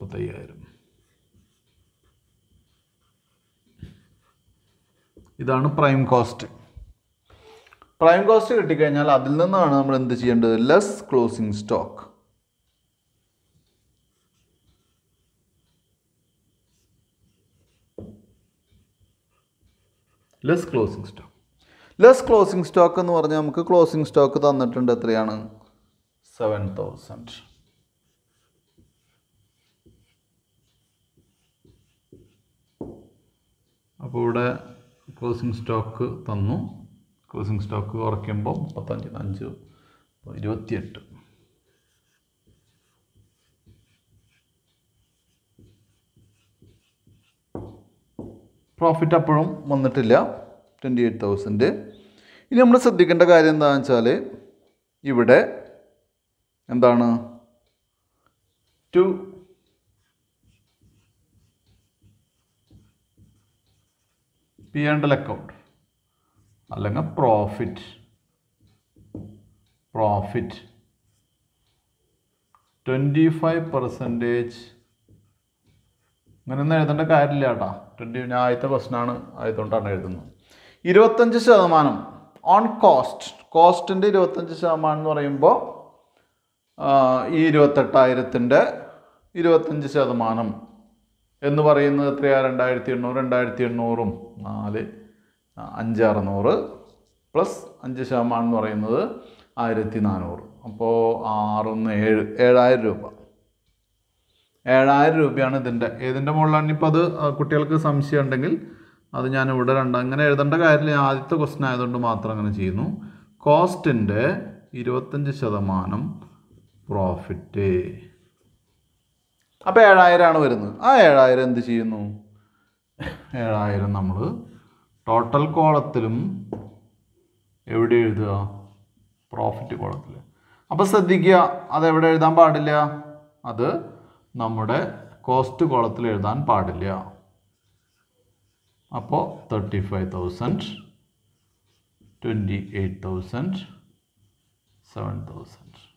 മുപ്പത്തയ്യായിരം ഇതാണ് പ്രൈം കോസ്റ്റ് പ്രൈം കോസ്റ്റ് കിട്ടിക്കഴിഞ്ഞാൽ അതിൽ നിന്നാണ് നമ്മൾ എന്ത് ചെയ്യേണ്ടത് less closing stock less closing stock less closing stock എന്ന് പറഞ്ഞാൽ നമുക്ക് ക്ലോസിംഗ് സ്റ്റോക്ക് തന്നിട്ടുണ്ട് എത്രയാണ് സെവൻ തൗസൻഡ് അപ്പോൾ ഇവിടെ ക്ലോസിംഗ് സ്റ്റോക്ക് തന്നു ക്ലോസിങ് സ്റ്റോക്ക് കുറയ്ക്കുമ്പോൾ മുപ്പത്തഞ്ച് അഞ്ച് ഇരുപത്തിയെട്ട് പ്രോഫിറ്റ് അപ്പോഴും വന്നിട്ടില്ല ട്വൻറ്റി എയ്റ്റ് തൗസൻഡ് ഇനി നമ്മൾ ശ്രദ്ധിക്കേണ്ട കാര്യം എന്താണെന്ന് വെച്ചാൽ ഇവിടെ എന്താണ് ടു പി ആൻഡ് അക്കൗണ്ട് അല്ലെങ്കിൽ profit profit twenty five percentage അങ്ങനെയൊന്നും എഴുതേണ്ട കാര്യമില്ല കേട്ടോ ട്വൻറ്റി ഞാൻ ആദ്യത്തെ ക്വസ്റ്റനാണ് ആയതുകൊണ്ടാണ് എഴുതുന്നത് ഇരുപത്തഞ്ച് ശതമാനം ഓൺ കോസ്റ്റ് കോസ്റ്റിൻ്റെ ഇരുപത്തഞ്ച് ശതമാനം എന്ന് പറയുമ്പോൾ ഈ ഇരുപത്തെട്ടായിരത്തിൻ്റെ ഇരുപത്തഞ്ച് ശതമാനം എന്ന് പറയുന്നത് എത്രയാണ് രണ്ടായിരത്തി എണ്ണൂറ് രണ്ടായിരത്തി എണ്ണൂറും നാല് അഞ്ച് അറുന്നൂറ് പ്ലസ് അഞ്ച് ശതമാനം എന്ന് പറയുന്നത് ആയിരത്തി നാനൂറ് അപ്പോൾ ആറൊന്ന് ഏഴ് ഏഴായിരം രൂപ ഏഴായിരം രൂപയാണ് ഇതിൻ്റെ ഏതിൻ്റെ മുകളിലാണ് ഇപ്പോൾ അത് കുട്ടികൾക്ക് സംശയം ഉണ്ടെങ്കിൽ അത് ഞാൻ ഇവിടെ രണ്ട് അങ്ങനെ എഴുതേണ്ട കാര്യം ആദ്യത്തെ ക്വസ്റ്റൻ ആയതുകൊണ്ട് മാത്രം അങ്ങനെ ചെയ്യുന്നു കോസ്റ്റിൻ്റെ ഇരുപത്തഞ്ച് ശതമാനം പ്രോഫിറ്റ് അപ്പോൾ ഏഴായിരമാണ് വരുന്നത് ആ ഏഴായിരം എന്ത് ചെയ്യുന്നു ഏഴായിരം നമ്മൾ ടോട്ടൽ കോളത്തിലും എവിടെ എഴുതുക പ്രോഫിറ്റ് കോളത്തിൽ അപ്പോൾ ശ്രദ്ധിക്കുക അത് എവിടെ എഴുതാൻ പാടില്ല അത് നമ്മുടെ കോസ്റ്റ് കോളത്തിൽ എഴുതാൻ പാടില്ല അപ്പോൾ thirty five thousand twenty eight thousand seven thousand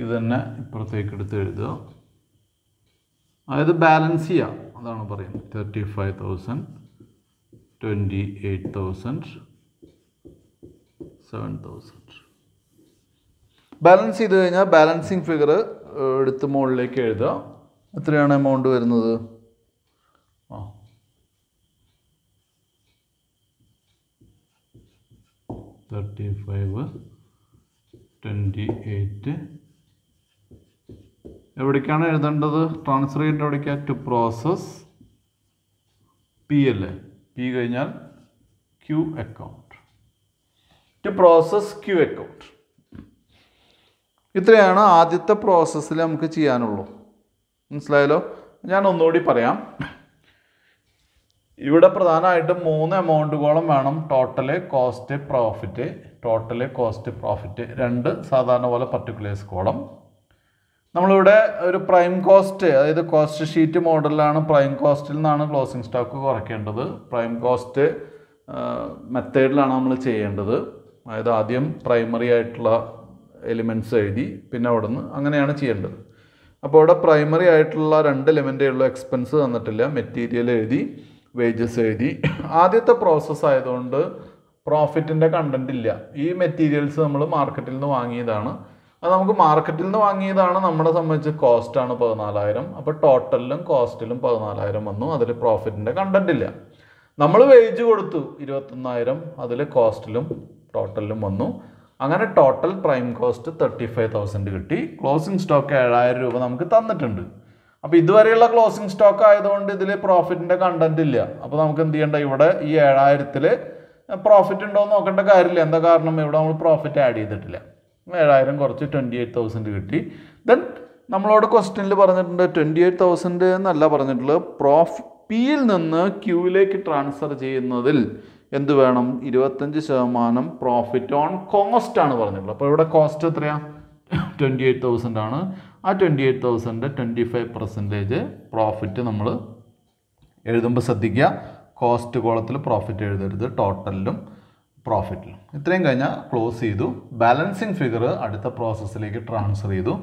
ഇത് തന്നെ ഇപ്പുറത്തേക്ക് എടുത്ത് എഴുതുക അതായത് ബാലൻസ് ചെയ്യുക അതാണ് പറയുന്നത് thirty five thousand twenty eight thousand seven thousand balance ചെയ്ത് കഴിഞ്ഞാൽ ബാലൻസിങ് ഫിഗർ എടുത്ത് മുകളിലേക്ക് എഴുതുക എത്രയാണ് എമൗണ്ട് വരുന്നത് ആ തേർട്ടി ഫൈവ് ട്വൻറ്റി എയ്റ്റ് എവിടേക്കാണ് എഴുതേണ്ടത് ട്രാൻസ്ഫർ ചെയ്യേണ്ടത് എവിടേക്കാണ് ടു പ്രോസസ് പി അല്ലേ പി കഴിഞ്ഞാൽ Q account to process Q account ഇത്രയാണ് ആദ്യത്തെ പ്രോസസ്സിൽ നമുക്ക് ചെയ്യാനുള്ളൂ മനസ്സിലായല്ലോ ഞാൻ ഒന്നുകൂടി പറയാം ഇവിടെ പ്രധാനമായിട്ടും മൂന്ന് എമൗണ്ടുകളും വേണം total cost profit total cost profit രണ്ട് സാധാരണ പോലെ പർട്ടിക്കുലേഴ്സ് കോളം നമ്മളിവിടെ ഒരു പ്രൈം കോസ്റ്റ് അതായത് കോസ്റ്റ് ഷീറ്റ് മോഡലിലാണ് പ്രൈം കോസ്റ്റിൽ നിന്നാണ് ക്ലോസിംഗ് സ്റ്റോക്ക് കുറയ്ക്കേണ്ടത് പ്രൈം കോസ്റ്റ് മെത്തേഡിലാണ് നമ്മൾ ചെയ്യേണ്ടത് അതായത് ആദ്യം പ്രൈമറി ആയിട്ടുള്ള എലിമെൻറ്റ്സ് എഴുതി പിന്നെ അവിടെ നിന്ന് അങ്ങനെയാണ് ചെയ്യേണ്ടത് അപ്പോൾ ഇവിടെ പ്രൈമറി ആയിട്ടുള്ള രണ്ട് എലിമെൻ്റേ ഉള്ളൂ എക്സ്പെൻസ് തന്നിട്ടില്ല മെറ്റീരിയൽ എഴുതി വേജസ് എഴുതി ആദ്യത്തെ പ്രോസസ്സ് ആയതുകൊണ്ട് പ്രോഫിറ്റിൻ്റെ കണ്ടൻറ്റ് ഇല്ല ഈ മെറ്റീരിയൽസ് നമ്മൾ മാർക്കറ്റിൽ നിന്ന് വാങ്ങിയതാണ് അത് നമുക്ക് മാർക്കറ്റിൽ നിന്ന് വാങ്ങിയതാണ് നമ്മളെ സംബന്ധിച്ച് കോസ്റ്റ് ആണ് പതിനാലായിരം അപ്പോൾ ടോട്ടലിലും കോസ്റ്റിലും പതിനാലായിരം വന്നു അതിൽ പ്രോഫിറ്റിൻ്റെ കണ്ടന്റ് ഇല്ല നമ്മൾ വേജ് കൊടുത്തു ഇരുപത്തൊന്നായിരം അതിൽ കോസ്റ്റിലും ടോട്ടലിലും വന്നു അങ്ങനെ total prime cost thirty five thousand കിട്ടി ക്ലോസിംഗ് സ്റ്റോക്ക് ഏഴായിരം രൂപ നമുക്ക് തന്നിട്ടുണ്ട് അപ്പോൾ ഇതുവരെയുള്ള ക്ലോസിംഗ് സ്റ്റോക്ക് ആയതുകൊണ്ട് ഇതിൽ പ്രോഫിറ്റിൻ്റെ കണ്ടന്റ് ഇല്ല അപ്പോൾ നമുക്ക് എന്ത് ചെയ്യേണ്ട ഇവിടെ ഈ ഏഴായിരത്തിൽ പ്രോഫിറ്റ് ഉണ്ടോ എന്ന് നോക്കേണ്ട കാര്യമില്ല എന്താ കാരണം ഇവിടെ നമ്മൾ പ്രോഫിറ്റ് ആഡ് ചെയ്തിട്ടില്ല ഏഴായിരം കുറച്ച് ട്വൻറ്റി എയ്റ്റ് തൗസൻഡ് കിട്ടി ദെൻ നമ്മളോട് ക്വസ്റ്റ്യനിൽ പറഞ്ഞിട്ടുണ്ട് ട്വൻറ്റി എയ്റ്റ് തൗസൻഡ് എന്നല്ല പറഞ്ഞിട്ടുള്ളത് പ്രോഫ് പിയിൽ നിന്ന് ക്യൂവിലേക്ക് ട്രാൻസ്ഫർ ചെയ്യുന്നതിൽ എന്ത് വേണം ഇരുപത്തഞ്ച് ശതമാനം പ്രോഫിറ്റ് ഓൺ കോസ്റ്റ് ആണ് പറഞ്ഞിട്ടുള്ളത് അപ്പോൾ ഇവിടെ കോസ്റ്റ് എത്രയാണ് ട്വൻറ്റി എയ്റ്റ് തൗസൻഡ് ആണ് ആ twenty eight thousand twenty five percentage profit നമ്മൾ എഴുതുമ്പോൾ ശ്രദ്ധിക്കുക കോസ്റ്റ് കോളത്തിൽ പ്രോഫിറ്റ് എഴുതരുത് ടോട്ടലിലും പ്രോഫിറ്റിൽ ഇത്രയും കഴിഞ്ഞാൽ ക്ലോസ് ചെയ്തു ബാലൻസിങ് ഫിഗർ അടുത്ത പ്രോസസ്സിലേക്ക് ട്രാൻസ്ഫർ ചെയ്തു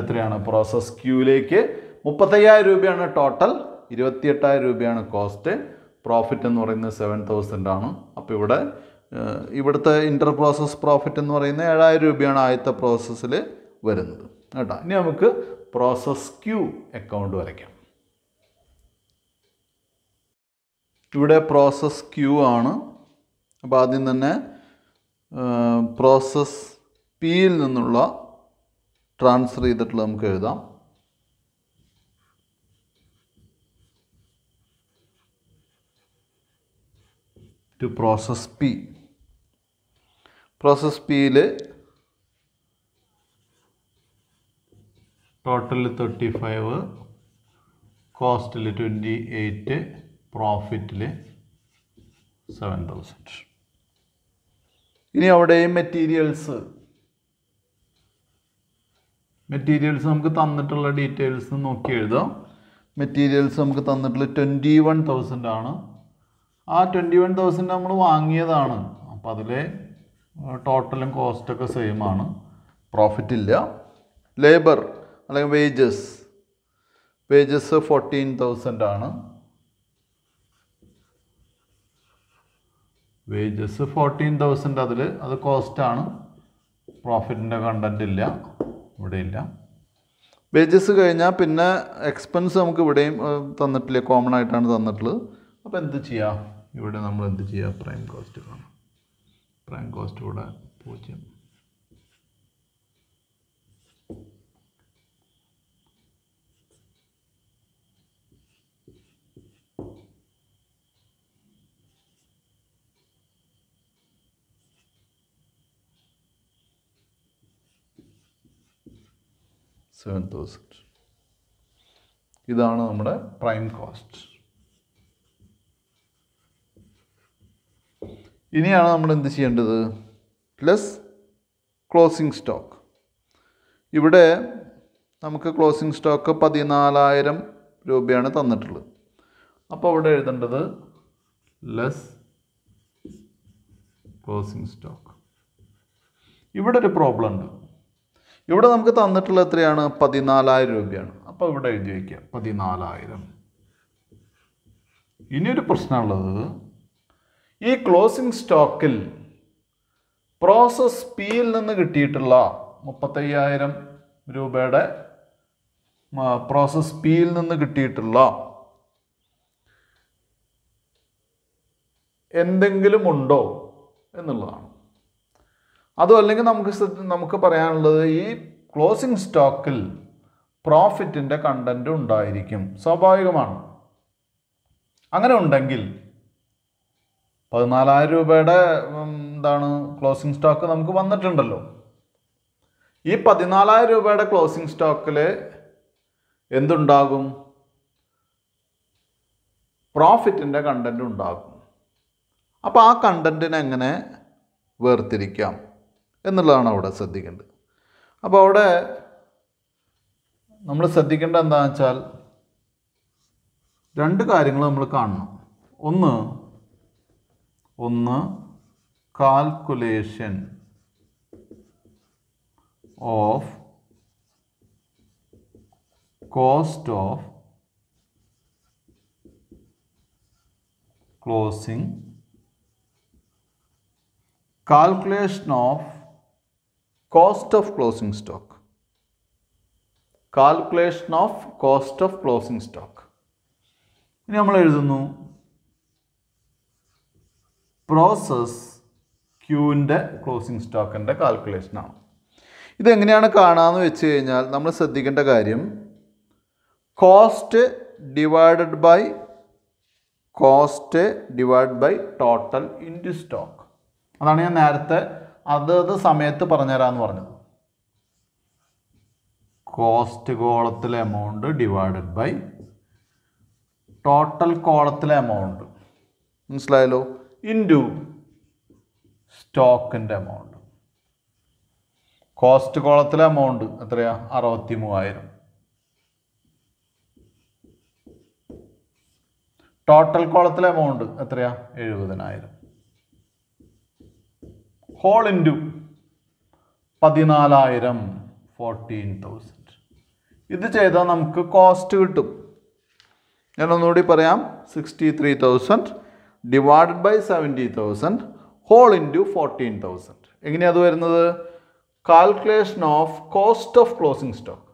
എത്രയാണ് പ്രോസസ് ക്യൂയിലേക്ക് മുപ്പത്തയ്യായിരം രൂപയാണ് ടോട്ടൽ ഇരുപത്തിയെട്ടായിരം രൂപയാണ് കോസ്റ്റ് പ്രോഫിറ്റ് എന്ന് പറയുന്നത് സെവൻ തൗസൻഡ് ആണ് അപ്പോൾ ഇവിടെ ഇവിടുത്തെ ഇൻ്റർ പ്രോസസ് പ്രോഫിറ്റ് എന്ന് പറയുന്നത് ഏഴായിരം രൂപയാണ് ആദ്യത്തെ പ്രോസസ്സിൽ വരുന്നത് കേട്ടോ ഇനി നമുക്ക് പ്രോസസ് ക്യൂ അക്കൗണ്ട് വരയ്ക്കാം ഇവിടെ പ്രോസസ് ക്യൂ ആണ് അപ്പോൾ ആദ്യം തന്നെ പ്രോസസ് പിയിൽ നിന്നുള്ള ട്രാൻസ്ഫർ ചെയ്തിട്ടുള്ള നമുക്ക് എഴുതാം ടു പ്രോസസ് പി പ്രോസസ് പിയിൽ ടോട്ടൽ തേർട്ടി ഫൈവ് കോസ്റ്റിൽ ട്വൻറ്റി എയ്റ്റ് പ്രോഫിറ്റിൽ സെവൻ തൗസൻഡ് ഇനി അവിടെ മെറ്റീരിയൽസ് മെറ്റീരിയൽസ് നമുക്ക് തന്നിട്ടുള്ള ഡീറ്റെയിൽസ് നോക്കി എഴുതാം മെറ്റീരിയൽസ് നമുക്ക് തന്നിട്ടുള്ള ട്വൻറ്റി വൺ തൗസൻഡ് ആണ് ആ ട്വൻറ്റി വൺ തൗസൻഡ് നമ്മൾ വാങ്ങിയതാണ് അപ്പം അതിലെ ടോട്ടലും കോസ്റ്റൊക്കെ സെയിം ആണ് പ്രോഫിറ്റ് ഇല്ല ലേബർ അല്ലെങ്കിൽ വേജസ് വേജസ് ഫോർട്ടീൻ തൗസൻഡ് ആണ് വേജസ് ഫോർട്ടീൻ തൗസൻഡ് അതിൽ അത് കോസ്റ്റാണ് പ്രോഫിറ്റിൻ്റെ കണ്ടൻറ്റ് ഇല്ല ഇവിടെ ഇല്ല വേജസ് കഴിഞ്ഞാൽ പിന്നെ എക്സ്പെൻസ് നമുക്ക് ഇവിടെയും തന്നിട്ടില്ല കോമൺ ആയിട്ടാണ് തന്നിട്ടുള്ളത് അപ്പോൾ എന്ത് ചെയ്യാം ഇവിടെ നമ്മൾ എന്ത് ചെയ്യുക പ്രൈം കോസ്റ്റ് കാണാം പ്രൈം കോസ്റ്റ് ഇവിടെ പൂജ്യം സെവൻ തൗസൻഡ് ഇതാണ് നമ്മുടെ പ്രൈം കോസ്റ്റ് ഇനിയാണ് നമ്മൾ എന്ത് ചെയ്യേണ്ടത് പ്ലസ് ക്ലോസിംഗ് സ്റ്റോക്ക് ഇവിടെ നമുക്ക് ക്ലോസിംഗ് സ്റ്റോക്ക് പതിനാലായിരം രൂപയാണ് തന്നിട്ടുള്ളത് അപ്പോൾ അവിടെ എഴുതേണ്ടത് ലെസ് ക്ലോസിംഗ് സ്റ്റോക്ക് ഇവിടെ ഒരു പ്രോബ്ലം ഉണ്ട് ഇവിടെ നമുക്ക് തന്നിട്ടുള്ള എത്രയാണ് പതിനാലായിരം രൂപയാണ് അപ്പോൾ ഇവിടെ എഴുതി വയ്ക്കുക പതിനാലായിരം ഇനിയൊരു പ്രശ്നമുള്ളത് ഈ ക്ലോസിംഗ് സ്റ്റോക്കിൽ പ്രോസസ് പിയിൽ നിന്ന് കിട്ടിയിട്ടുള്ള മുപ്പത്തയ്യായിരം രൂപയുടെ പ്രോസസ് പിയിൽ നിന്ന് കിട്ടിയിട്ടുള്ള എന്തെങ്കിലും ഉണ്ടോ എന്നുള്ളതാണ് അതും അല്ലെങ്കിൽ നമുക്ക് നമുക്ക് പറയാനുള്ളത് ഈ ക്ലോസിംഗ് സ്റ്റോക്കിൽ പ്രോഫിറ്റിൻ്റെ കണ്ടൻറ്റ് ഉണ്ടായിരിക്കും സ്വാഭാവികമാണ് അങ്ങനെ ഉണ്ടെങ്കിൽ പതിനാലായിരം രൂപയുടെ എന്താണ് ക്ലോസിംഗ് സ്റ്റോക്ക് നമുക്ക് വന്നിട്ടുണ്ടല്ലോ ഈ പതിനാലായിരം രൂപയുടെ ക്ലോസിംഗ് സ്റ്റോക്കിൽ എന്തുണ്ടാകും പ്രോഫിറ്റിൻ്റെ കണ്ടൻറ്റ് ഉണ്ടാകും അപ്പോൾ ആ കണ്ടൻറ്റിനെങ്ങനെ വേർതിരിക്കാം എന്നുള്ളതാണ് അവിടെ ശ്രദ്ധിക്കേണ്ടത് അപ്പോൾ അവിടെ നമ്മൾ ശ്രദ്ധിക്കേണ്ട എന്താണെന്ന് വെച്ചാൽ രണ്ട് കാര്യങ്ങൾ നമ്മൾ കാണണം ഒന്ന് ഒന്ന് calculation of cost of closing calculation of cost of closing stock calculation of cost of closing stock ഇനി നമ്മൾ എഴുതുന്നു പ്രോസസ് ക്യൂവിൻ്റെ ക്ലോസിംഗ് സ്റ്റോക്കിൻ്റെ കാൽക്കുലേഷനാണ് ഇതെങ്ങനെയാണ് കാണാമെന്ന് വെച്ച് കഴിഞ്ഞാൽ നമ്മൾ ശ്രദ്ധിക്കേണ്ട കാര്യം cost divided by cost divide by total into stock അതാണ് ഞാൻ നേരത്തെ അതത് സമയത്ത് പറഞ്ഞുതരാന്ന് പറഞ്ഞത് കോസ്റ്റ് കോളത്തിലെ എമൗണ്ട് ഡിവൈഡഡ് ബൈ ടോട്ടൽ കോളത്തിലെ എമൗണ്ട് മനസ്സിലായല്ലോ ഇൻറ്റു സ്റ്റോക്കിൻ്റെ എമൗണ്ട് കോസ്റ്റ് കോളത്തിലെ എമൗണ്ട് എത്രയാ അറുപത്തി മൂവായിരം ടോട്ടൽ കോളത്തിലെ എമൗണ്ട് എത്രയാ എഴുപതിനായിരം ഹോൾ ഇൻറ്റു പതിനാലായിരം ഫോർട്ടീൻ തൗസൻഡ് ഇത് ചെയ്താൽ നമുക്ക് കോസ്റ്റ് കിട്ടും ഞാൻ ഒന്നുകൂടി പറയാം sixty three thousand divided by seventy thousand whole into fourteen thousand എങ്ങനെയാണ് അത് വരുന്നത് calculation of cost of closing stock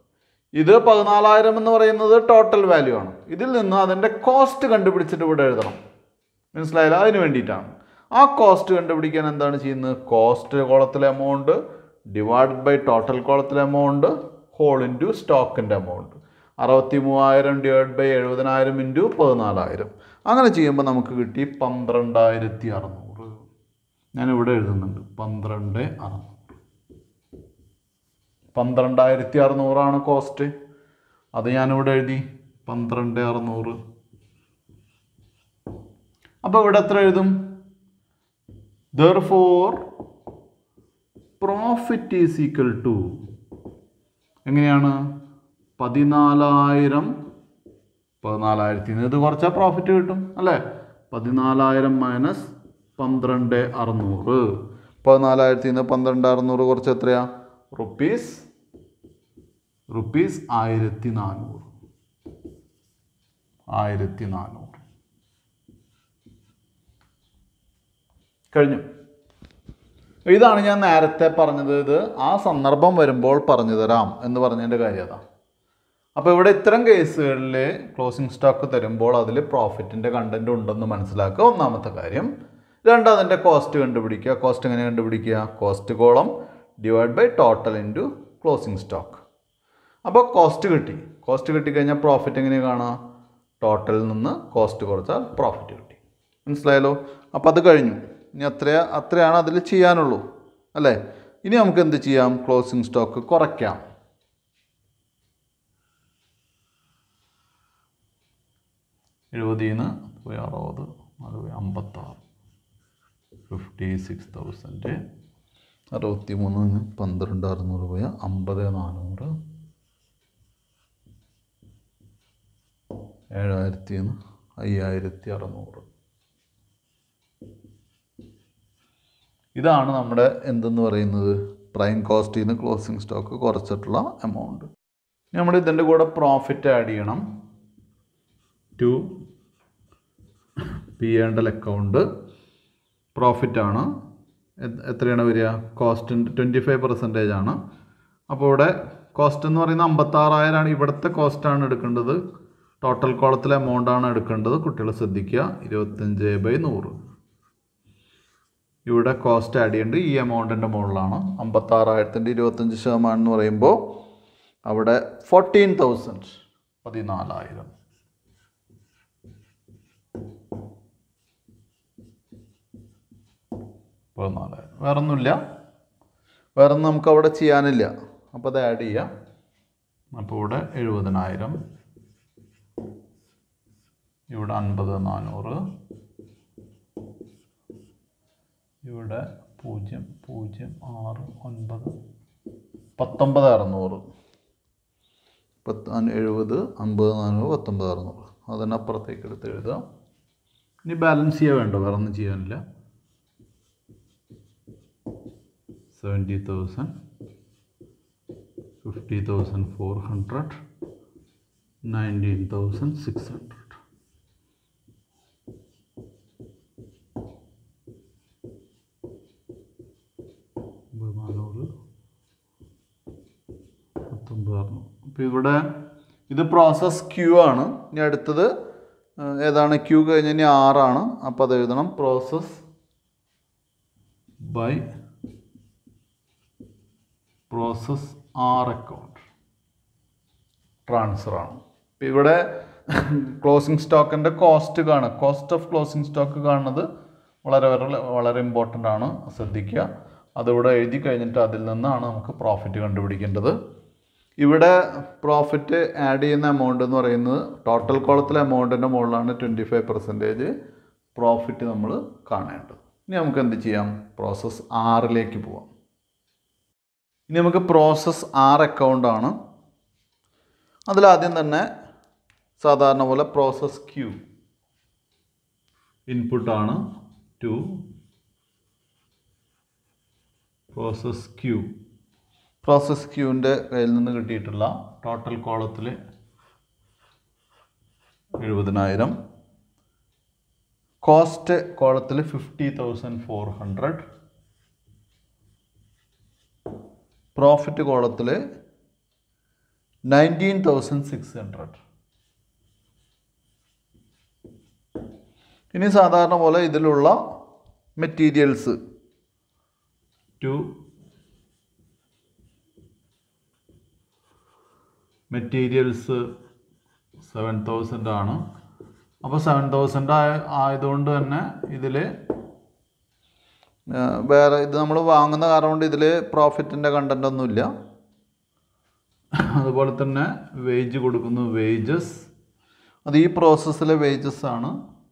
ഇത് പതിനാലായിരം എന്ന് പറയുന്നത് ടോട്ടൽ വാല്യൂ ആണ് ഇതിൽ നിന്ന് അതിൻ്റെ കോസ്റ്റ് കണ്ടുപിടിച്ചിട്ട് ഇവിടെ എഴുതണം മനസ്സിലായാലും അതിന് വേണ്ടിയിട്ടാണ് ആ കോസ്റ്റ് കണ്ടുപിടിക്കാൻ എന്താണ് ചെയ്യുന്നത് കോസ്റ്റ് കോളത്തിലെ എമൗണ്ട് ഡിവൈഡ് ബൈ ടോട്ടൽ കോളത്തിലെ എമൗണ്ട് ഹോൾ ഇൻറ്റു സ്റ്റോക്കിൻ്റെ എമൗണ്ട് അറുപത്തി മൂവായിരം ഡിവൈഡ് ബൈ എഴുപതിനായിരം ഇൻറ്റു പതിനാലായിരം അങ്ങനെ ചെയ്യുമ്പോൾ നമുക്ക് കിട്ടി പന്ത്രണ്ടായിരത്തി അറുന്നൂറ് ഞാനിവിടെ എഴുതുന്നുണ്ട് പന്ത്രണ്ട് അറുന്നൂറ് പന്ത്രണ്ടായിരത്തി അറുന്നൂറാണ് കോസ്റ്റ് അത് ഞാനിവിടെ എഴുതി പന്ത്രണ്ട് അറുന്നൂറ് അപ്പോൾ ഇവിടെ എത്ര എഴുതും therefore profit is equal to എങ്ങനെയാണ് പതിനാലായിരം പതിനാലായിരത്തി ഇത് കുറച്ചാൽ പ്രോഫിറ്റ് കിട്ടും അല്ലേ പതിനാലായിരം മൈനസ് പന്ത്രണ്ട് അറുന്നൂറ് പതിനാലായിരത്തി നിന്ന് പന്ത്രണ്ട് അറുന്നൂറ് കുറച്ച് എത്രയാ റുപ്പീസ് റുപ്പീസ് ആയിരത്തി നാനൂറ് ആയിരത്തി നാനൂറ് കഴിഞ്ഞു ഇതാണ് ഞാൻ നേരത്തെ പറഞ്ഞത് ഇത് ആ സന്ദർഭം വരുമ്പോൾ പറഞ്ഞു തരാം എന്ന് പറഞ്ഞതിൻ്റെ കാര്യം അതാണ് അപ്പോൾ ഇവിടെ ഇത്തരം കേസുകളിൽ ക്ലോസിംഗ് സ്റ്റോക്ക് തരുമ്പോൾ അതിൽ പ്രോഫിറ്റിൻ്റെ കണ്ടൻറ്റ് ഉണ്ടെന്ന് മനസ്സിലാക്കുക ഒന്നാമത്തെ കാര്യം രണ്ട് അതിൻ്റെ കോസ്റ്റ് കണ്ടുപിടിക്കുക കോസ്റ്റ് എങ്ങനെ കണ്ടുപിടിക്കുക cost column divide by total into closing stock അപ്പോൾ കോസ്റ്റ് കിട്ടി കോസ്റ്റ് കിട്ടിക്കഴിഞ്ഞാൽ പ്രോഫിറ്റ് എങ്ങനെ കാണുക ടോട്ടലിൽ നിന്ന് കോസ്റ്റ് കുറച്ചാൽ പ്രോഫിറ്റ് കിട്ടി മനസ്സിലായല്ലോ അപ്പോൾ അത് കഴിഞ്ഞു ഇനി അത്ര അത്രയാണ് അതിൽ ചെയ്യാനുള്ളൂ അല്ലേ ഇനി നമുക്ക് എന്ത് ചെയ്യാം ക്ലോസിംഗ് സ്റ്റോക്ക് കുറയ്ക്കാം എഴുപതിൽ നിന്ന് പോയി അറുപത് അത് പോയി അമ്പത്താറ് ഫിഫ്റ്റി സിക്സ് തൗസൻഡ് അറുപത്തി മൂന്ന് പന്ത്രണ്ട് അറുന്നൂറ് പോയ അമ്പത് നാനൂറ് ഏഴായിരത്തി അയ്യായിരത്തി അറുന്നൂറ് ഇതാണ് നമ്മുടെ എന്തെന്ന് പറയുന്നത് പ്രൈം കോസ്റ്റിൽ നിന്ന് ക്ലോസിംഗ് സ്റ്റോക്ക് കുറച്ചിട്ടുള്ള എമൗണ്ട് നമ്മൾ ഇതിൻ്റെ കൂടെ പ്രോഫിറ്റ് ആഡ് ചെയ്യണം to P and L L account പ്രോഫിറ്റാണ് എത്രയാണ് വരിക കോസ്റ്റിൻ്റെ ട്വൻറ്റി ഫൈവ് പെർസെൻറ്റേജ് ആണ് അപ്പോൾ ഇവിടെ കോസ്റ്റ് എന്ന് പറയുന്നത് അമ്പത്താറായിരമാണ് ഇവിടുത്തെ കോസ്റ്റാണ് എടുക്കേണ്ടത് ടോട്ടൽ കോളത്തിലെ ആണ് എടുക്കേണ്ടത് കുട്ടികൾ ശ്രദ്ധിക്കുക ഇരുപത്തഞ്ച് ബൈ നൂറ് ഇവിടെ കോസ്റ്റ് ആഡ് ചെയ്യേണ്ട ഈ എമൗണ്ടിൻ്റെ മുകളിലാണ് അമ്പത്താറായിരത്തിൻ്റെ ഇരുപത്തഞ്ച് ശതമാനം എന്ന് പറയുമ്പോൾ അവിടെ ഫോർട്ടീൻ തൗസൻഡ് പതിനാലായിരം പതിനാലായിരം വേറെ ഒന്നുമില്ല വേറെ ഒന്നും നമുക്ക് അവിടെ ചെയ്യാനില്ല അപ്പോൾ അത് ആഡ് ചെയ്യാം അപ്പോൾ ഇവിടെ എഴുപതിനായിരം ഇവിടെ അൻപത് നാനൂറ് ഇവിടെ പൂജ്യം പൂജ്യം ആറ് ഒൻപത് പത്തൊമ്പത് അറുന്നൂറ് പത്ത് എഴുപത് അമ്പത് നാനൂറ് പത്തൊമ്പത് അറുന്നൂറ് അതിനപ്പുറത്തേക്ക് എടുത്ത് എഴുതാം ഇനി ബാലൻസ് ചെയ്യാൻ വേണ്ട വേറെ ഒന്നും ചെയ്യാനില്ല seventy thousand fifty thousand four hundred nineteen thousand six hundred സംഭരണം അപ്പോൾ ഇവിടെ ഇത് പ്രോസസ് ക്യൂ ആണ് ഇനി അടുത്തത് ഏതാണ് ക്യൂ കഴിഞ്ഞ് ഇനി ആറാണ് അപ്പോൾ അത് എഴുതണം process by process R account transfer ആണ് അപ്പം ഇവിടെ ക്ലോസിംഗ് സ്റ്റോക്കിൻ്റെ കോസ്റ്റ് കാണുക കോസ്റ്റ് ഓഫ് ക്ലോസിംഗ് സ്റ്റോക്ക് കാണുന്നത് വളരെ വളരെ വളരെ ഇമ്പോർട്ടൻ്റ് ആണ് ശ്രദ്ധിക്കുക അതിവിടെ എഴുതി കഴിഞ്ഞിട്ട് അതിൽ നിന്നാണ് നമുക്ക് പ്രോഫിറ്റ് കണ്ടുപിടിക്കേണ്ടത് ഇവിടെ പ്രോഫിറ്റ് ആഡ് ചെയ്യുന്ന എമൗണ്ട് എന്ന് പറയുന്നത് ടോട്ടൽ കോളത്തിലെ എമൗണ്ടിൻ്റെ മുകളിലാണ് ട്വൻറ്റി ഫൈവ് പെർസെൻറ്റേജ് പ്രോഫിറ്റ് നമ്മൾ കാണേണ്ടത് ഇനി നമുക്ക് എന്ത് ചെയ്യാം പ്രോസസ്സ് ആറിലേക്ക് പോവാം ഇനി നമുക്ക് പ്രോസസ്സ് ആർ അക്കൗണ്ടാണ് അതിലാദ്യം തന്നെ സാധാരണ പോലെ പ്രോസസ് ക്യൂ ഇൻപുട്ടാണ് ടു പ്രോസസ് ക്യൂ പ്രോസസ് ക്യൂവിൻ്റെ കയ്യിൽ നിന്ന് കിട്ടിയിട്ടുള്ള ടോട്ടൽ കോളത്തിൽ എഴുപതിനായിരം കോസ്റ്റ് കോളത്തിൽ fifty thousand four hundred profit കോളത്തിൽ നയൻറ്റീൻ തൗസൻഡ് സിക്സ് ഹൺഡ്രഡ് ഇനി സാധാരണ പോലെ ഇതിലുള്ള materials to materials seven thousand ആണ് അപ്പോൾ സെവൻ തൗസൻഡ് ആയ ആയതുകൊണ്ട് തന്നെ ഇതിൽ വേറെ ഇത് നമ്മൾ വാങ്ങുന്ന കാരണം കൊണ്ട് ഇതിൽ പ്രോഫിറ്റിൻ്റെ കണ്ടൻ്റ് ഒന്നുമില്ല അതുപോലെ തന്നെ വേജ് കൊടുക്കുന്നു വേജസ് അത് ഈ പ്രോസസ്സിലെ വേജസ് ആണ്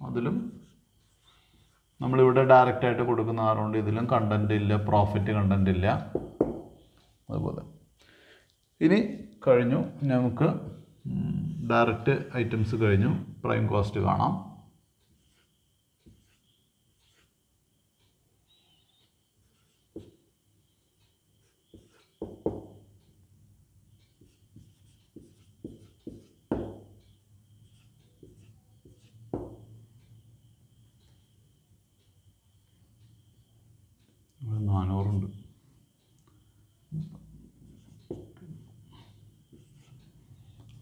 അതിലും നമ്മളിവിടെ ഡയറക്റ്റായിട്ട് കൊടുക്കുന്ന കാരണം കൊണ്ട് ഇതിലും കണ്ടൻ്റ് ഇല്ല പ്രോഫിറ്റ് കണ്ടൻ്റ് ഇല്ല അതുപോലെ ഇനി കഴിഞ്ഞു നമുക്ക് ഡയറക്റ്റ് ഐറ്റംസ് കഴിഞ്ഞു പ്രൈം കോസ്റ്റ് കാണാം നാനൂറുണ്ട്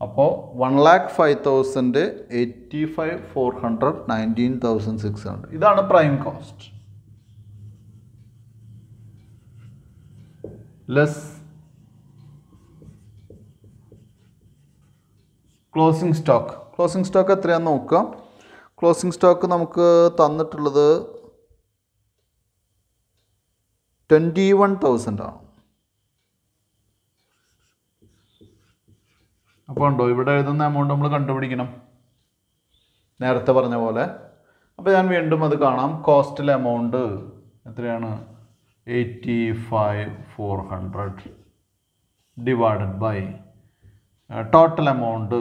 അപ്പോൾ one lakh five thousand eighty five four hundred nineteen thousand six hundred ഇതാണ് prime cost less closing stock closing stock എത്രയാണെന്ന് നോക്കാം ക്ലോസിംഗ് സ്റ്റോക്ക് നമുക്ക് തന്നിട്ടുള്ളത് ട്വൻറ്റി വൺ തൗസൻഡ് ആണ് അപ്പോൾ ഉണ്ടോ ഇവിടെ എഴുതുന്ന എമൗണ്ട് നമ്മൾ കണ്ടുപിടിക്കണം നേരത്തെ പറഞ്ഞ പോലെ അപ്പോൾ ഞാൻ വീണ്ടും അത് കാണാം കോസ്റ്റിലെ എമൗണ്ട് എത്രയാണ് eighty five four hundred divided by total amount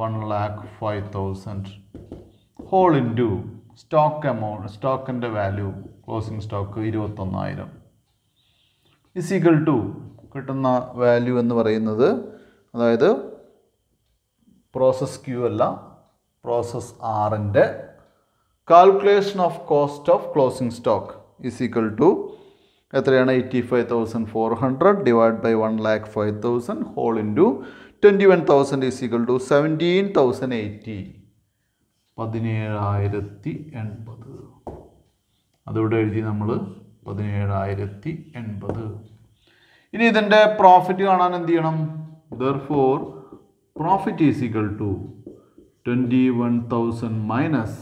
one lakh five thousand whole into stock amount സ്റ്റോക്കിൻ്റെ വാല്യൂ ക്ലോസിംഗ് സ്റ്റോക്ക് ഇരുപത്തൊന്നായിരം ഇസ് ഈക്വൽ ടു കിട്ടുന്ന വാല്യൂ എന്ന് പറയുന്നത് അതായത് പ്രോസസ് ക്യൂ അല്ല പ്രോസസ് ആറിൻ്റെ calculation of cost of closing stock is equal to എത്രയാണ് eighty five thousand four hundred divide by one lakh five thousand whole into twenty one thousand is equal to seventeen thousand eighty പതിനേഴായിരത്തി എൺപത് അതിവിടെ എഴുതി നമ്മൾ പതിനേഴായിരത്തി എൺപത് ഇനി ഇതിൻ്റെ പ്രോഫിറ്റ് കാണാൻ എന്ത് ചെയ്യണം therefore profit is equal to twenty one thousand minus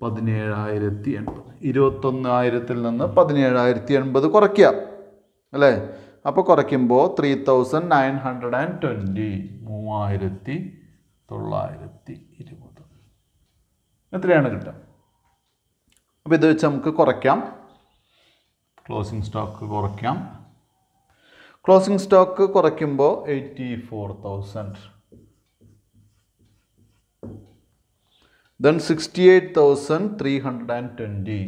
പതിനേഴായിരത്തി എൺപത് ഇരുപത്തൊന്നായിരത്തിൽ നിന്ന് പതിനേഴായിരത്തി എൺപത് കുറയ്ക്കുക അല്ലേ അപ്പോൾ കുറയ്ക്കുമ്പോൾ three thousand nine hundred and twenty മൂവായിരത്തി തൊള്ളായിരത്തി ഇരുപത് എത്രയാണ് കിട്ടുക അപ്പോൾ ഇത് വെച്ച് നമുക്ക് കുറയ്ക്കാം ക്ലോസിംഗ് സ്റ്റോക്ക് കുറയ്ക്കാം ക്ലോസിംഗ് സ്റ്റോക്ക് കുറയ്ക്കുമ്പോൾ eighty four thousand then sixty eight thousand three hundred and twenty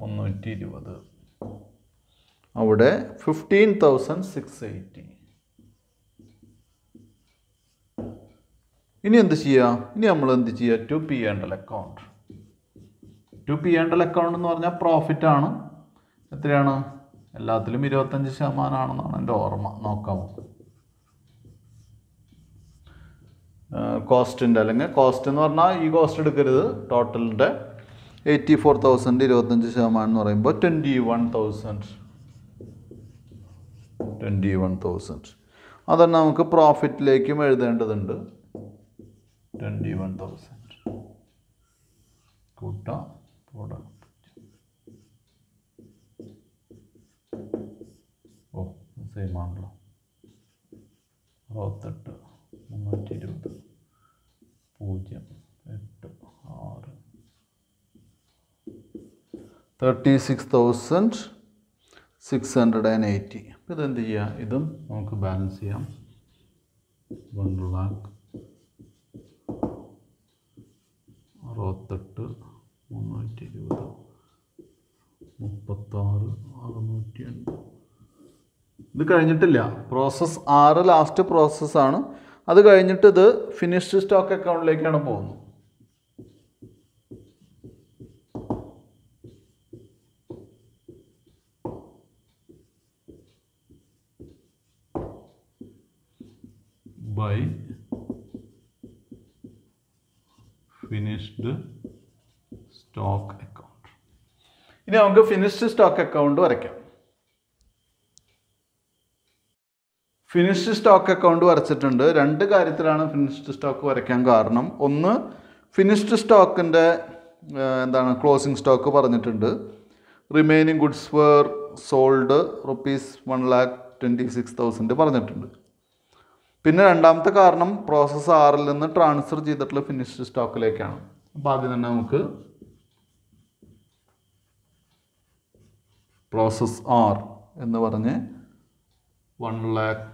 മുന്നൂറ്റി ഇരുപത് അവിടെ ഫിഫ്റ്റീൻ തൗസൻഡ് സിക്സ് എയ്റ്റി ഇനി എന്ത് ചെയ്യുക ഇനി നമ്മൾ എന്ത് ചെയ്യുക to P and L account to P and L account എന്ന് പറഞ്ഞാൽ പ്രോഫിറ്റ് ആണ് എത്രയാണ് എല്ലാത്തിലും ഇരുപത്തഞ്ച് ശതമാനമാണെന്നാണ് എൻ്റെ ഓർമ്മ നോക്കാമോ കോസ്റ്റിൻ്റെ അല്ലെങ്കിൽ കോസ്റ്റ് എന്ന് പറഞ്ഞാൽ ഈ കോസ്റ്റ് എടുക്കരുത് ടോട്ടലിൻ്റെ എയ്റ്റി ഫോർ തൗസൻഡ് ഇരുപത്തഞ്ച് ശതമാനം എന്ന് പറയുമ്പോൾ twenty one thousand twenty one thousand അതന്നെ നമുക്ക് പ്രോഫിറ്റിലേക്കും എഴുതേണ്ടതുണ്ട് ട്വൻറ്റി വൺ തൗസൻഡ് കൂട്ടം ഓ സെയിം ആണല്ലോ അറുപത്തെട്ട് മുന്നൂറ്റിരുപത് പൂജ്യം എട്ട് ആറ് thirty six thousand six hundred and eighty ഇതെന്ത് ചെയ്യുക ഇതും നമുക്ക് ബാലൻസ് ചെയ്യാം വൺ ലാക്ക് അറുപത്തെട്ട് മുന്നൂറ്റി ഇരുപത് മുപ്പത്താറ് അറുന്നൂറ്റി അൻപത് ഇത് കഴിഞ്ഞിട്ടില്ല പ്രോസസ്സ് ആറ് ലാസ്റ്റ് പ്രോസസ്സാണ് അത് കഴിഞ്ഞിട്ട് ഇത് ഫിനിഷ്ഡ് സ്റ്റോക്ക് അക്കൗണ്ടിലേക്കാണ് പോകുന്നത് ബൈ ഫിനിഷ്ഡ് സ്റ്റോക്ക് അക്കൗണ്ട് ഇനി നമുക്ക് ഫിനിഷ്ഡ് സ്റ്റോക്ക് അക്കൗണ്ട് വരയ്ക്കാം ഫിനിഷ്ഡ് സ്റ്റോക്ക് അക്കൗണ്ട് വരച്ചിട്ടുണ്ട് രണ്ട് കാര്യത്തിലാണ് ഫിനിഷ്ഡ് സ്റ്റോക്ക് വരയ്ക്കാൻ കാരണം ഒന്ന് ഫിനിഷ്ഡ് സ്റ്റോക്കിൻ്റെ എന്താണ് ക്ലോസിംഗ് സ്റ്റോക്ക് പറഞ്ഞിട്ടുണ്ട് remaining goods were sold rupees one lakh twenty six thousand പറഞ്ഞിട്ടുണ്ട് പിന്നെ രണ്ടാമത്തെ കാരണം പ്രോസസ്സ് ആറിൽ നിന്ന് ട്രാൻസ്ഫർ ചെയ്തിട്ടുള്ള ഫിനിഷ്ഡ് സ്റ്റോക്കിലേക്കാണ് അപ്പോൾ ആദ്യം തന്നെ നമുക്ക് പ്രോസസ് ആർ എന്ന് പറഞ്ഞ് one lakh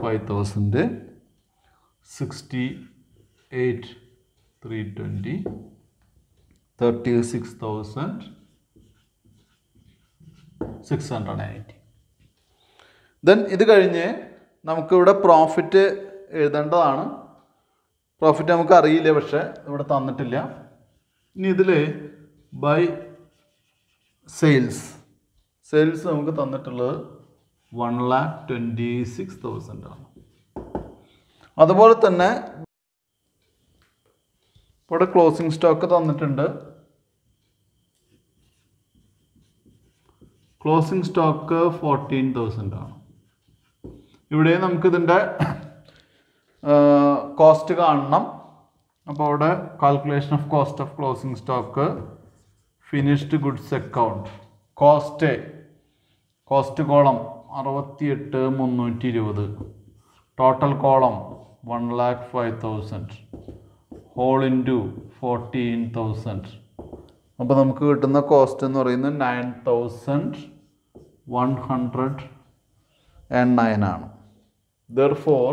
five thousand sixty eight three twenty thirty six thousand six hundred ninety then ഇത് കഴിഞ്ഞ് നമുക്കിവിടെ പ്രോഫിറ്റ് എഴുതേണ്ടതാണ് പ്രോഫിറ്റ് നമുക്ക് അറിയില്ല പക്ഷേ ഇവിടെ തന്നിട്ടില്ല ഇനി ഇതിൽ ബൈ സെയിൽസ് സെയിൽസ് നമുക്ക് തന്നിട്ടുള്ളത് one lakh twenty six thousand ആണ് അതുപോലെ തന്നെ ഇവിടെ ക്ലോസിംഗ് സ്റ്റോക്ക് തന്നിട്ടുണ്ട് ക്ലോസിംഗ് സ്റ്റോക്ക് ഫോർട്ടീൻ തൗസൻഡ് ആണ് ഇവിടെ നമുക്കിതിൻ്റെ കോസ്റ്റ് കാണണം അപ്പോൾ അവിടെ calculation of cost of closing stock finished goods account cost cost column അറുപത്തിയെട്ട് മുന്നൂറ്റി ഇരുപത് total column one lakh five thousand whole into fourteen thousand അപ്പോൾ നമുക്ക് കിട്ടുന്ന കോസ്റ്റ് എന്ന് പറയുന്നത് nine thousand one hundred and nine ആണ് therefore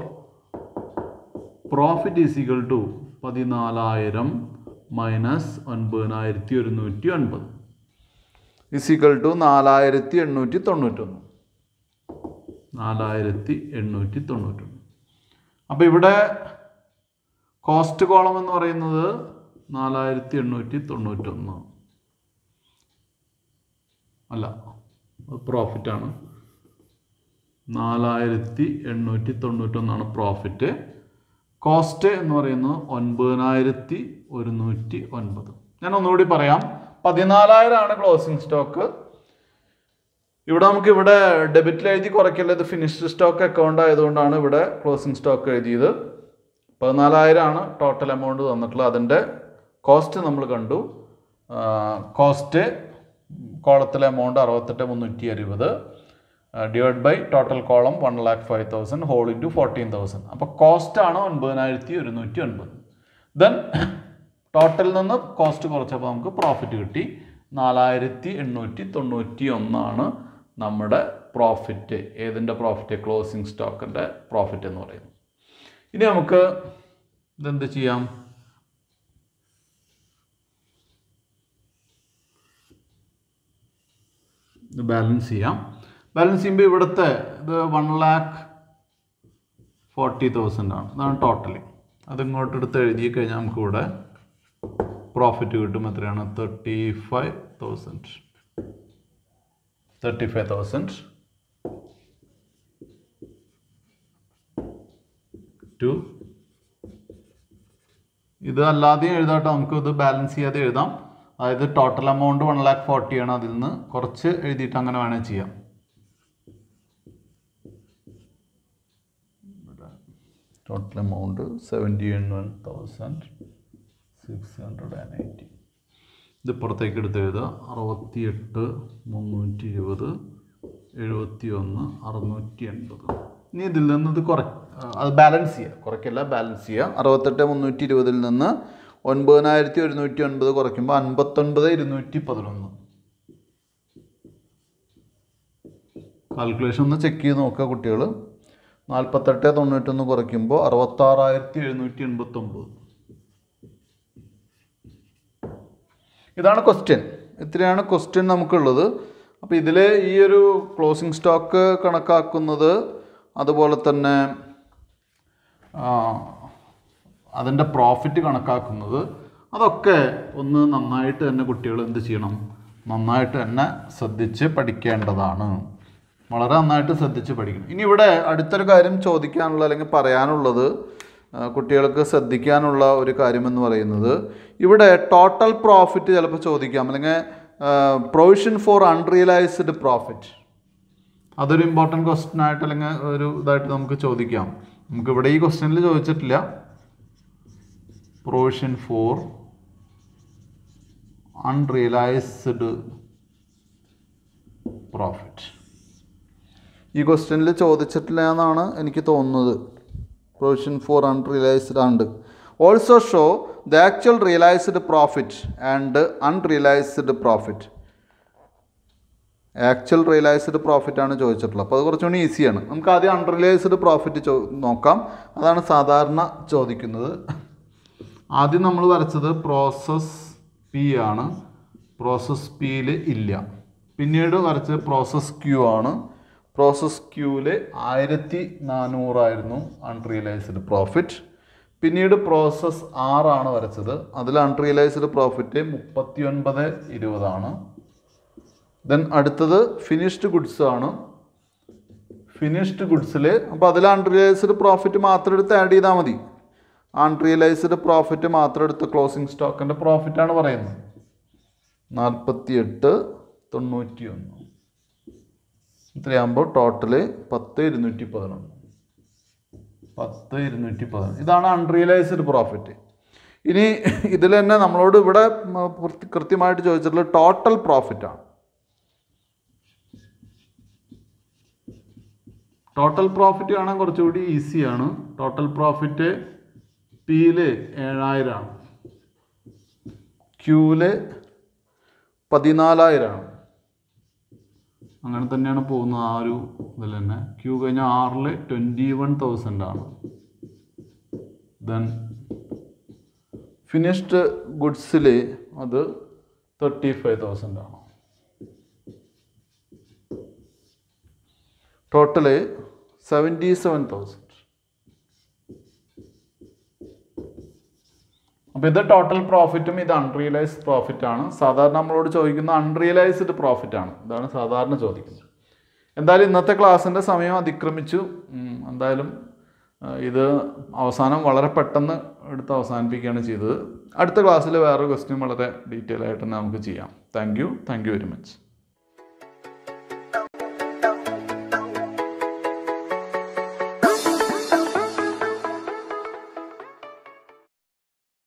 profit is equal to പതിനാലായിരം മൈനസ് ഒൻപതിനായിരത്തി ഒരുന്നൂറ്റി ഒൻപത് ഈസ് ഈക്വൽ ടു നാലായിരത്തി എണ്ണൂറ്റി തൊണ്ണൂറ്റൊന്ന് നാലായിരത്തി എണ്ണൂറ്റി തൊണ്ണൂറ്റൊന്ന് അപ്പോൾ ഇവിടെ കോസ്റ്റ് കോളം എന്ന് പറയുന്നത് നാലായിരത്തി എണ്ണൂറ്റി തൊണ്ണൂറ്റൊന്ന് അല്ല പ്രോഫിറ്റാണ് നാലായിരത്തി എണ്ണൂറ്റി തൊണ്ണൂറ്റൊന്നാണ് പ്രോഫിറ്റ് കോസ്റ്റ് എന്ന് പറയുന്നത് ഒൻപതിനായിരത്തി ഒരുന്നൂറ്റി ഒൻപത് ഞാൻ ഒന്നുകൂടി പറയാം പതിനാലായിരമാണ് ക്ലോസിംഗ് സ്റ്റോക്ക് ഇവിടെ നമുക്ക് ഇവിടെ ഡെബിറ്റിൽ എഴുതി കുറയ്ക്കല്ലേ ഇത് ഫിനിഷ്ഡ് സ്റ്റോക്ക് അക്കൗണ്ട് ആയതുകൊണ്ടാണ് ഇവിടെ ക്ലോസിംഗ് സ്റ്റോക്ക് എഴുതിയത് പതിനാലായിരം ആണ് ടോട്ടൽ എമൗണ്ട് തന്നിട്ടുള്ളത് അതിൻ്റെ കോസ്റ്റ് നമ്മൾ കണ്ടു കോസ്റ്റ് കോളത്തിലെ എമൗണ്ട് അറുപത്തെട്ട് മുന്നൂറ്റി അറുപത് divide by total column one lakh five thousand whole into fourteen thousand അപ്പോൾ കോസ്റ്റ് ആണ് ഒൻപതിനായിരത്തി ഒരുന്നൂറ്റി ഒൻപത് ദെൻ ടോട്ടലിൽ നിന്ന് കോസ്റ്റ് കുറച്ചപ്പോൾ നമുക്ക് പ്രോഫിറ്റ് കിട്ടി നാലായിരത്തി എണ്ണൂറ്റി തൊണ്ണൂറ്റി ഒന്നാണ് നമ്മുടെ പ്രോഫിറ്റ് ഏതിൻ്റെ പ്രോഫിറ്റ് ക്ലോസിംഗ് സ്റ്റോക്കിൻ്റെ പ്രോഫിറ്റ് എന്ന് പറയുന്നത് ഇനി നമുക്ക് ഇതെന്ത് ചെയ്യാം ബാലൻസ് ചെയ്യാം ബാലൻസ് ചെയ്യുമ്പോൾ ഇവിടുത്തെ ഇത് വൺ ലാക്ക് ഫോർട്ടി തൗസൻഡ് ആണ് അതാണ് ടോട്ടലി അതിങ്ങോട്ട് എടുത്ത് എഴുതി കഴിഞ്ഞാൽ നമുക്കിവിടെ പ്രോഫിറ്റ് കിട്ടും എത്രയാണ് thirty five thousand thirty five thousand to ഇത് അല്ലാതെയും എഴുതാട്ടോ നമുക്ക് ഇത് ബാലൻസ് ചെയ്യാതെ എഴുതാം അതായത് total amount one lakh forty ആണ് അതിൽ നിന്ന് കുറച്ച് എഴുതിയിട്ട് അങ്ങനെ വേണേൽ ചെയ്യാം total amount seventy one thousand six hundred and eighty ഇത് പുറത്തേക്ക് എടുത്ത് എഴുതുക അറുപത്തിയെട്ട് മുന്നൂറ്റി ഇരുപത് എഴുപത്തി ഒന്ന് അറുന്നൂറ്റി എൺപത് ഇനി ഇതിൽ നിന്ന് ഇത് കുറ അത് ബാലൻസ് ചെയ്യുക കുറയ്ക്കല്ല ബാലൻസ് ചെയ്യുക അറുപത്തെട്ട് മുന്നൂറ്റി ഇരുപതിൽ നിന്ന് ഒൻപതിനായിരത്തി ഒരുന്നൂറ്റി ഒൻപത് കുറയ്ക്കുമ്പോൾ അൻപത്തൊൻപത് ഇരുന്നൂറ്റി പതിനൊന്ന് കാൽക്കുലേഷൻ ഒന്ന് ചെക്ക് ചെയ്ത് നോക്കുക കുട്ടികൾ നാൽപ്പത്തെട്ട് തൊണ്ണൂറ്റൊന്ന് കുറയ്ക്കുമ്പോൾ അറുപത്താറായിരത്തി എഴുന്നൂറ്റി എൺപത്തൊമ്പത് ഇതാണ് ക്വസ്റ്റ്യൻ ഇത്രയാണ് ക്വസ്റ്റ്യൻ നമുക്കുള്ളത് അപ്പോൾ ഇതിൽ ഈ ഒരു ക്ലോസിംഗ് സ്റ്റോക്ക് കണക്കാക്കുന്നത് അതുപോലെ തന്നെ അതിൻ്റെ പ്രോഫിറ്റ് കണക്കാക്കുന്നത് അതൊക്കെ ഒന്ന് നന്നായിട്ട് തന്നെ കുട്ടികൾ എന്ത് ചെയ്യണം നന്നായിട്ട് തന്നെ ശ്രദ്ധിച്ച് പഠിക്കേണ്ടതാണ് വളരെ നന്നായിട്ട് ശ്രദ്ധിച്ച് പഠിക്കണം ഇനി ഇവിടെ അടുത്തൊരു കാര്യം ചോദിക്കാനുള്ള അല്ലെങ്കിൽ പറയാനുള്ളത് കുട്ടികൾക്ക് ശ്രദ്ധിക്കാനുള്ള ഒരു കാര്യമെന്ന് പറയുന്നത് ഇവിടെ ടോട്ടൽ പ്രോഫിറ്റ് ചിലപ്പോൾ ചോദിക്കാം അല്ലെങ്കിൽ പ്രൊവിഷൻ ഫോർ അൺറിയലൈസ്ഡ് പ്രോഫിറ്റ് അതൊരു ഇമ്പോർട്ടൻറ്റ് ക്വസ്റ്റ്യൻ ആയിട്ട് അല്ലെങ്കിൽ ഒരു ഇതായിട്ട് നമുക്ക് ചോദിക്കാം നമുക്ക് ഇവിടെ ഈ ക്വസ്റ്റ്യനിൽ ചോദിച്ചിട്ടില്ല പ്രൊവിഷൻ ഫോർ അൺറിയലൈസ്ഡ് പ്രോഫിറ്റ് ഈ ക്വസ്റ്റ്യനിൽ ചോദിച്ചിട്ടില്ല എന്നാണ് എനിക്ക് തോന്നുന്നത് provision for unrealised and also show the actual realised profit and unrealised profit actual realised profit ആണ് ചോദിച്ചിട്ടുള്ളത് അപ്പോൾ അത് കുറച്ചുകൂടി ഈസിയാണ് നമുക്ക് ആദ്യം അൺറിയലൈസ്ഡ് പ്രോഫിറ്റ് ചോ നോക്കാം അതാണ് സാധാരണ ചോദിക്കുന്നത് ആദ്യം നമ്മൾ വരച്ചത് പ്രോസസ് പി ആണ് പ്രോസസ് പിയിൽ ഇല്ല പിന്നീട് വരച്ചത് പ്രോസസ് ക്യൂ ആണ് പ്രോസസ് ക്യൂവിൽ ആയിരത്തി നാനൂറായിരുന്നു അൺറിയലൈസ്ഡ് പ്രോഫിറ്റ് പിന്നീട് പ്രോസസ് ആറാണ് വരച്ചത് അതിൽ അൺറിയലൈസ്ഡ് പ്രോഫിറ്റ് മുപ്പത്തി ഒൻപത് ഇരുപതാണ് ദെൻ അടുത്തത് ഫിനിഷ്ഡ് ഗുഡ്സ് ആണ് ഫിനിഷ്ഡ് ഗുഡ്സിൽ അപ്പോൾ അതിൽ അൺറിയലൈസ്ഡ് പ്രോഫിറ്റ് മാത്രം എടുത്ത് ആഡ് ചെയ്താൽ മതി അൺറിയലൈസ്ഡ് പ്രോഫിറ്റ് മാത്രം എടുത്ത് ക്ലോസിങ് സ്റ്റോക്കിൻ്റെ പ്രോഫിറ്റാണ് പറയുന്നത് നാൽപ്പത്തി എട്ട് തൊണ്ണൂറ്റി ഒന്ന് ഇത്രയാകുമ്പോൾ ടോട്ടല് പത്ത് ഇരുന്നൂറ്റി പതിനൊന്ന് പത്ത് ഇരുന്നൂറ്റി പതിനൊന്ന് ഇതാണ് അൺറിയലൈസ്ഡ് പ്രോഫിറ്റ് ഇനി ഇതിൽ തന്നെ നമ്മളോട് ഇവിടെ കൃത്യമായിട്ട് ചോദിച്ചിട്ടുള്ള ടോട്ടൽ പ്രോഫിറ്റാണ് ടോട്ടൽ പ്രോഫിറ്റ് കാണാൻ കുറച്ചുകൂടി ഈസിയാണ് ടോട്ടൽ പ്രോഫിറ്റ് പിയില് ഏഴായിരമാണ് ക്യൂല് പതിനാലായിരമാണ് അങ്ങനെ തന്നെയാണ് പോകുന്നത് ആ ഒരു ഇതിൽ തന്നെ ക്യൂ കഴിഞ്ഞാൽ ആറിൽ ട്വൻറ്റി വൺ തൗസൻഡ് ആണ് ദെൻ ഫിനിഷ്ഡ് ഗുഡ്സിൽ അത് തേർട്ടി ഫൈവ് തൗസൻഡ് ആണ് ടോട്ടല് സെവൻറ്റി സെവൻ തൗസൻഡ് അപ്പോൾ ഇത് ടോട്ടൽ പ്രോഫിറ്റും ഇത് അൺറിയലൈസ്ഡ് പ്രോഫിറ്റ് ആണ് സാധാരണ നമ്മളോട് ചോദിക്കുന്ന അൺറിയലൈസ്ഡ് പ്രോഫിറ്റ് ആണ് ഇതാണ് സാധാരണ ചോദിക്കുന്നത് എന്തായാലും ഇന്നത്തെ ക്ലാസ്സിൻ്റെ സമയം അതിക്രമിച്ചു എന്തായാലും ഇത് അവസാനം വളരെ പെട്ടെന്ന് എടുത്ത് അവസാനിപ്പിക്കുകയാണ് ചെയ്തത് അടുത്ത ക്ലാസ്സിൽ വേറെ ക്വസ്റ്റ്യൻ വളരെ ഡീറ്റെയിൽ ആയിട്ട് നമുക്ക് ചെയ്യാം thank you thank you very much